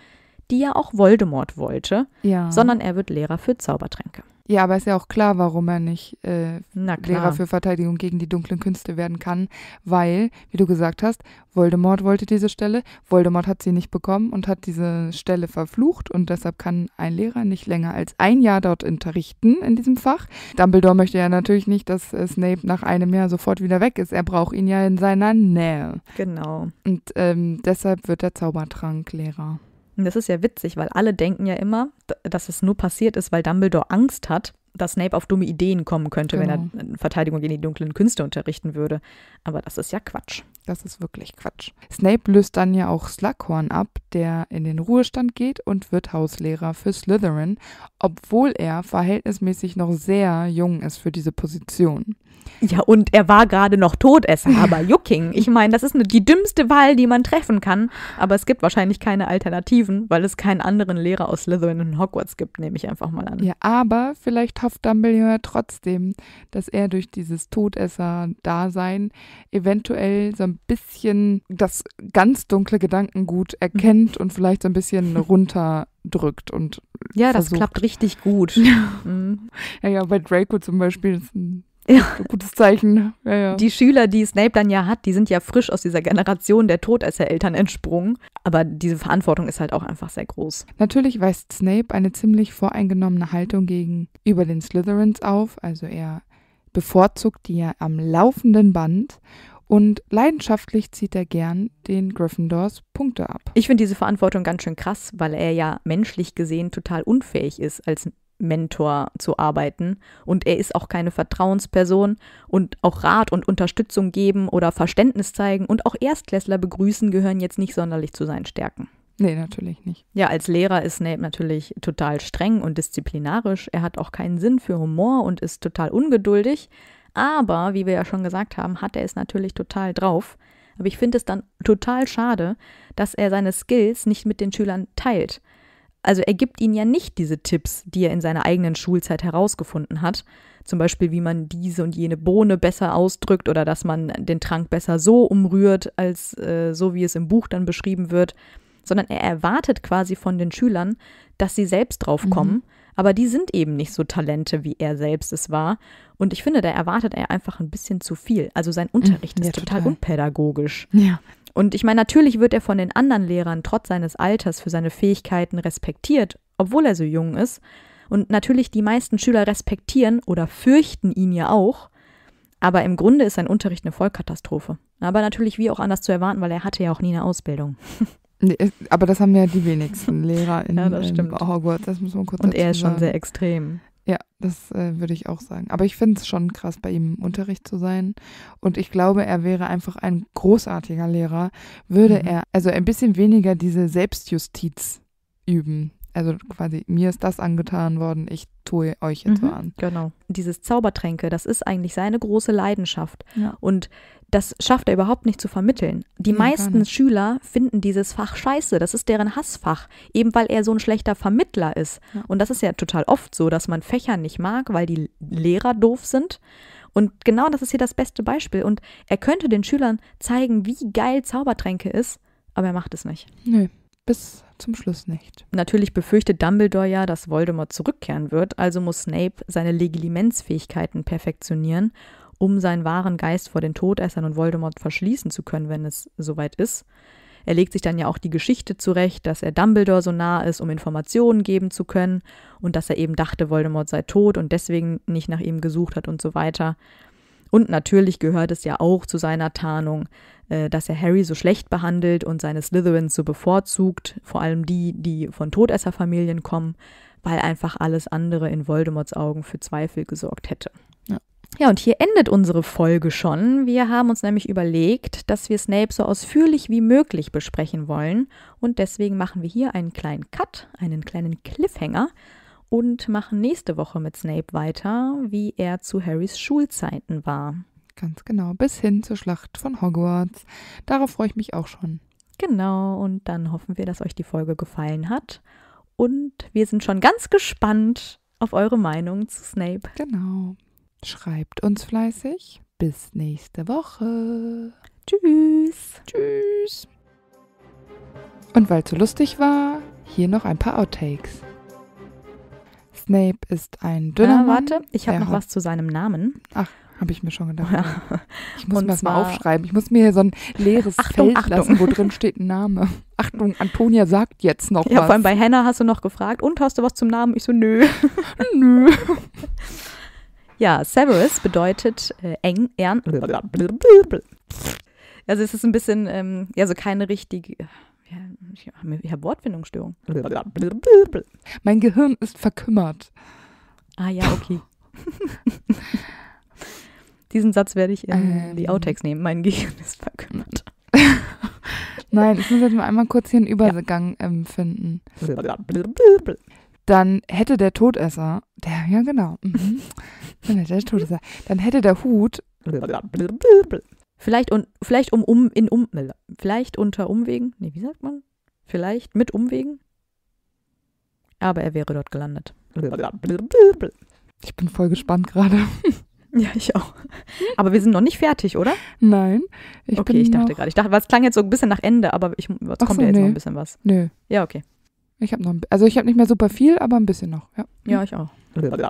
die ja auch Voldemort wollte, sondern er wird Lehrer für Zaubertränke. Ja, aber ist ja auch klar, warum er nicht äh, Lehrer für Verteidigung gegen die dunklen Künste werden kann, weil, wie du gesagt hast, Voldemort wollte diese Stelle, Voldemort hat sie nicht bekommen und hat diese Stelle verflucht und deshalb kann ein Lehrer nicht länger als ein Jahr dort unterrichten in diesem Fach. Dumbledore möchte ja natürlich nicht, dass äh, Snape nach einem Jahr sofort wieder weg ist. Er braucht ihn ja in seiner Nähe. Genau. Und ähm, deshalb wird der Zaubertrank Lehrer. Und das ist ja witzig, weil alle denken ja immer, dass es nur passiert ist, weil Dumbledore Angst hat, dass Snape auf dumme Ideen kommen könnte, genau. wenn er genau. Verteidigung gegen die dunklen Künste unterrichten würde. Aber das ist ja Quatsch. Das ist wirklich Quatsch. Snape löst dann ja auch Slughorn ab, der in den Ruhestand geht und wird Hauslehrer für Slytherin, obwohl er verhältnismäßig noch sehr jung ist für diese Position. Ja, und er war gerade noch Todesser, aber Jucking. Ich meine, das ist eine, die dümmste Wahl, die man treffen kann. Aber es gibt wahrscheinlich keine Alternativen, weil es keinen anderen Lehrer aus Slytherin und Hogwarts gibt, nehme ich einfach mal an. Ja, aber vielleicht hofft Dumbledore trotzdem, dass er durch dieses Todesser-Dasein eventuell so ein bisschen das ganz dunkle Gedankengut erkennt und vielleicht so ein bisschen runter drückt und ja, versucht. das klappt richtig gut. Ja, mhm. ja, ja, bei Draco zum Beispiel ist ein ja. gutes Zeichen. Ja, ja. Die Schüler, die Snape dann ja hat, die sind ja frisch aus dieser Generation der Todesser-Eltern entsprungen. Aber diese Verantwortung ist halt auch einfach sehr groß. Natürlich weist Snape eine ziemlich voreingenommene Haltung gegenüber den Slytherins auf. Also er bevorzugt die ja am laufenden Band und leidenschaftlich zieht er gern den Gryffindors Punkte ab. Ich finde diese Verantwortung ganz schön krass, weil er ja menschlich gesehen total unfähig ist, als Mentor zu arbeiten. Und er ist auch keine Vertrauensperson. Und auch Rat und Unterstützung geben oder Verständnis zeigen und auch Erstklässler begrüßen gehören jetzt nicht sonderlich zu seinen Stärken. Nee, natürlich nicht. Ja, als Lehrer ist Snape natürlich total streng und disziplinarisch. Er hat auch keinen Sinn für Humor und ist total ungeduldig. Aber, wie wir ja schon gesagt haben, hat er es natürlich total drauf. Aber ich finde es dann total schade, dass er seine Skills nicht mit den Schülern teilt. Also er gibt ihnen ja nicht diese Tipps, die er in seiner eigenen Schulzeit herausgefunden hat. Zum Beispiel, wie man diese und jene Bohne besser ausdrückt oder dass man den Trank besser so umrührt, als äh, so wie es im Buch dann beschrieben wird. Sondern er erwartet quasi von den Schülern, dass sie selbst drauf kommen mhm. Aber die sind eben nicht so Talente, wie er selbst es war. Und ich finde, da erwartet er einfach ein bisschen zu viel. Also sein Unterricht mm, ja, ist total, total unpädagogisch. Ja. Und ich meine, natürlich wird er von den anderen Lehrern trotz seines Alters für seine Fähigkeiten respektiert, obwohl er so jung ist. Und natürlich die meisten Schüler respektieren oder fürchten ihn ja auch. Aber im Grunde ist sein Unterricht eine Vollkatastrophe. Aber natürlich wie auch anders zu erwarten, weil er hatte ja auch nie eine Ausbildung. Nee, aber das haben ja die wenigsten Lehrer in, ja, das in Hogwarts. Das muss man kurz Und er ist schon sagen. sehr extrem. Ja, das äh, würde ich auch sagen. Aber ich finde es schon krass, bei ihm im Unterricht zu sein. Und ich glaube, er wäre einfach ein großartiger Lehrer, würde mhm. er also ein bisschen weniger diese Selbstjustiz üben. Also quasi, mir ist das angetan worden, ich tue euch jetzt mhm, so an. Genau. Dieses Zaubertränke, das ist eigentlich seine große Leidenschaft. Ja. Und das schafft er überhaupt nicht zu vermitteln. Die ja, meisten Schüler finden dieses Fach scheiße. Das ist deren Hassfach, eben weil er so ein schlechter Vermittler ist. Ja. Und das ist ja total oft so, dass man Fächer nicht mag, weil die Lehrer doof sind. Und genau das ist hier das beste Beispiel. Und er könnte den Schülern zeigen, wie geil Zaubertränke ist, aber er macht es nicht. Nö, bis zum Schluss nicht. Natürlich befürchtet Dumbledore ja, dass Voldemort zurückkehren wird, also muss Snape seine Legilimenzfähigkeiten perfektionieren um seinen wahren Geist vor den Todessern und Voldemort verschließen zu können, wenn es soweit ist. Er legt sich dann ja auch die Geschichte zurecht, dass er Dumbledore so nah ist, um Informationen geben zu können und dass er eben dachte, Voldemort sei tot und deswegen nicht nach ihm gesucht hat und so weiter. Und natürlich gehört es ja auch zu seiner Tarnung, äh, dass er Harry so schlecht behandelt und seine Slytherins so bevorzugt, vor allem die, die von Todesserfamilien kommen, weil einfach alles andere in Voldemorts Augen für Zweifel gesorgt hätte. Ja, und hier endet unsere Folge schon. Wir haben uns nämlich überlegt, dass wir Snape so ausführlich wie möglich besprechen wollen. Und deswegen machen wir hier einen kleinen Cut, einen kleinen Cliffhanger und machen nächste Woche mit Snape weiter, wie er zu Harrys Schulzeiten war. Ganz genau, bis hin zur Schlacht von Hogwarts. Darauf freue ich mich auch schon. Genau, und dann hoffen wir, dass euch die Folge gefallen hat. Und wir sind schon ganz gespannt auf eure Meinung zu Snape. Genau. Schreibt uns fleißig. Bis nächste Woche. Tschüss. Tschüss. Und weil es so lustig war, hier noch ein paar Outtakes. Snape ist ein dünner äh, Warte, ich habe noch was zu seinem Namen. Ach, habe ich mir schon gedacht. Ja. Ich muss mir das mal aufschreiben. Ich muss mir hier so ein leeres Achtung, Feld Achtung. lassen, wo drin steht ein Name. Achtung, Antonia sagt jetzt noch ja, was. Vor allem bei Hannah hast du noch gefragt und hast du was zum Namen? Ich so, nö. nö. Ja, Severus bedeutet äh, eng, ern. Also es ist ein bisschen, ähm, ja, so keine richtige. Ja, ich habe Wortfindungsstörung. Mein Gehirn ist verkümmert. Ah ja, okay. Diesen Satz werde ich in ähm. die Outtakes nehmen. Mein Gehirn ist verkümmert. Nein, ich muss jetzt mal einmal kurz hier einen Übergang ja. ähm, finden dann hätte der Todesser, der, ja genau, dann mhm. hätte der Todesser, dann hätte der Hut. Vielleicht und vielleicht um, um in um äh, vielleicht unter Umwegen, nee, wie sagt man? Vielleicht mit Umwegen. Aber er wäre dort gelandet. Ich bin voll gespannt gerade. Ja, ich auch. Aber wir sind noch nicht fertig, oder? Nein. Ich okay, ich dachte gerade. Ich dachte, es klang jetzt so ein bisschen nach Ende, aber ich, was kommt so, ja jetzt nee. noch ein bisschen was. Nö. Ja, okay. Ich habe noch, ein, also ich habe nicht mehr super viel, aber ein bisschen noch. Ja, ja ich auch. Ja,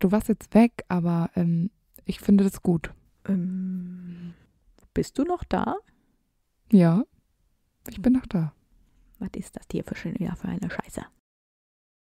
du warst jetzt weg, aber ähm, ich finde das gut. Ähm, bist du noch da? Ja, ich bin noch da. Was ist das hier für, schon wieder für eine Scheiße?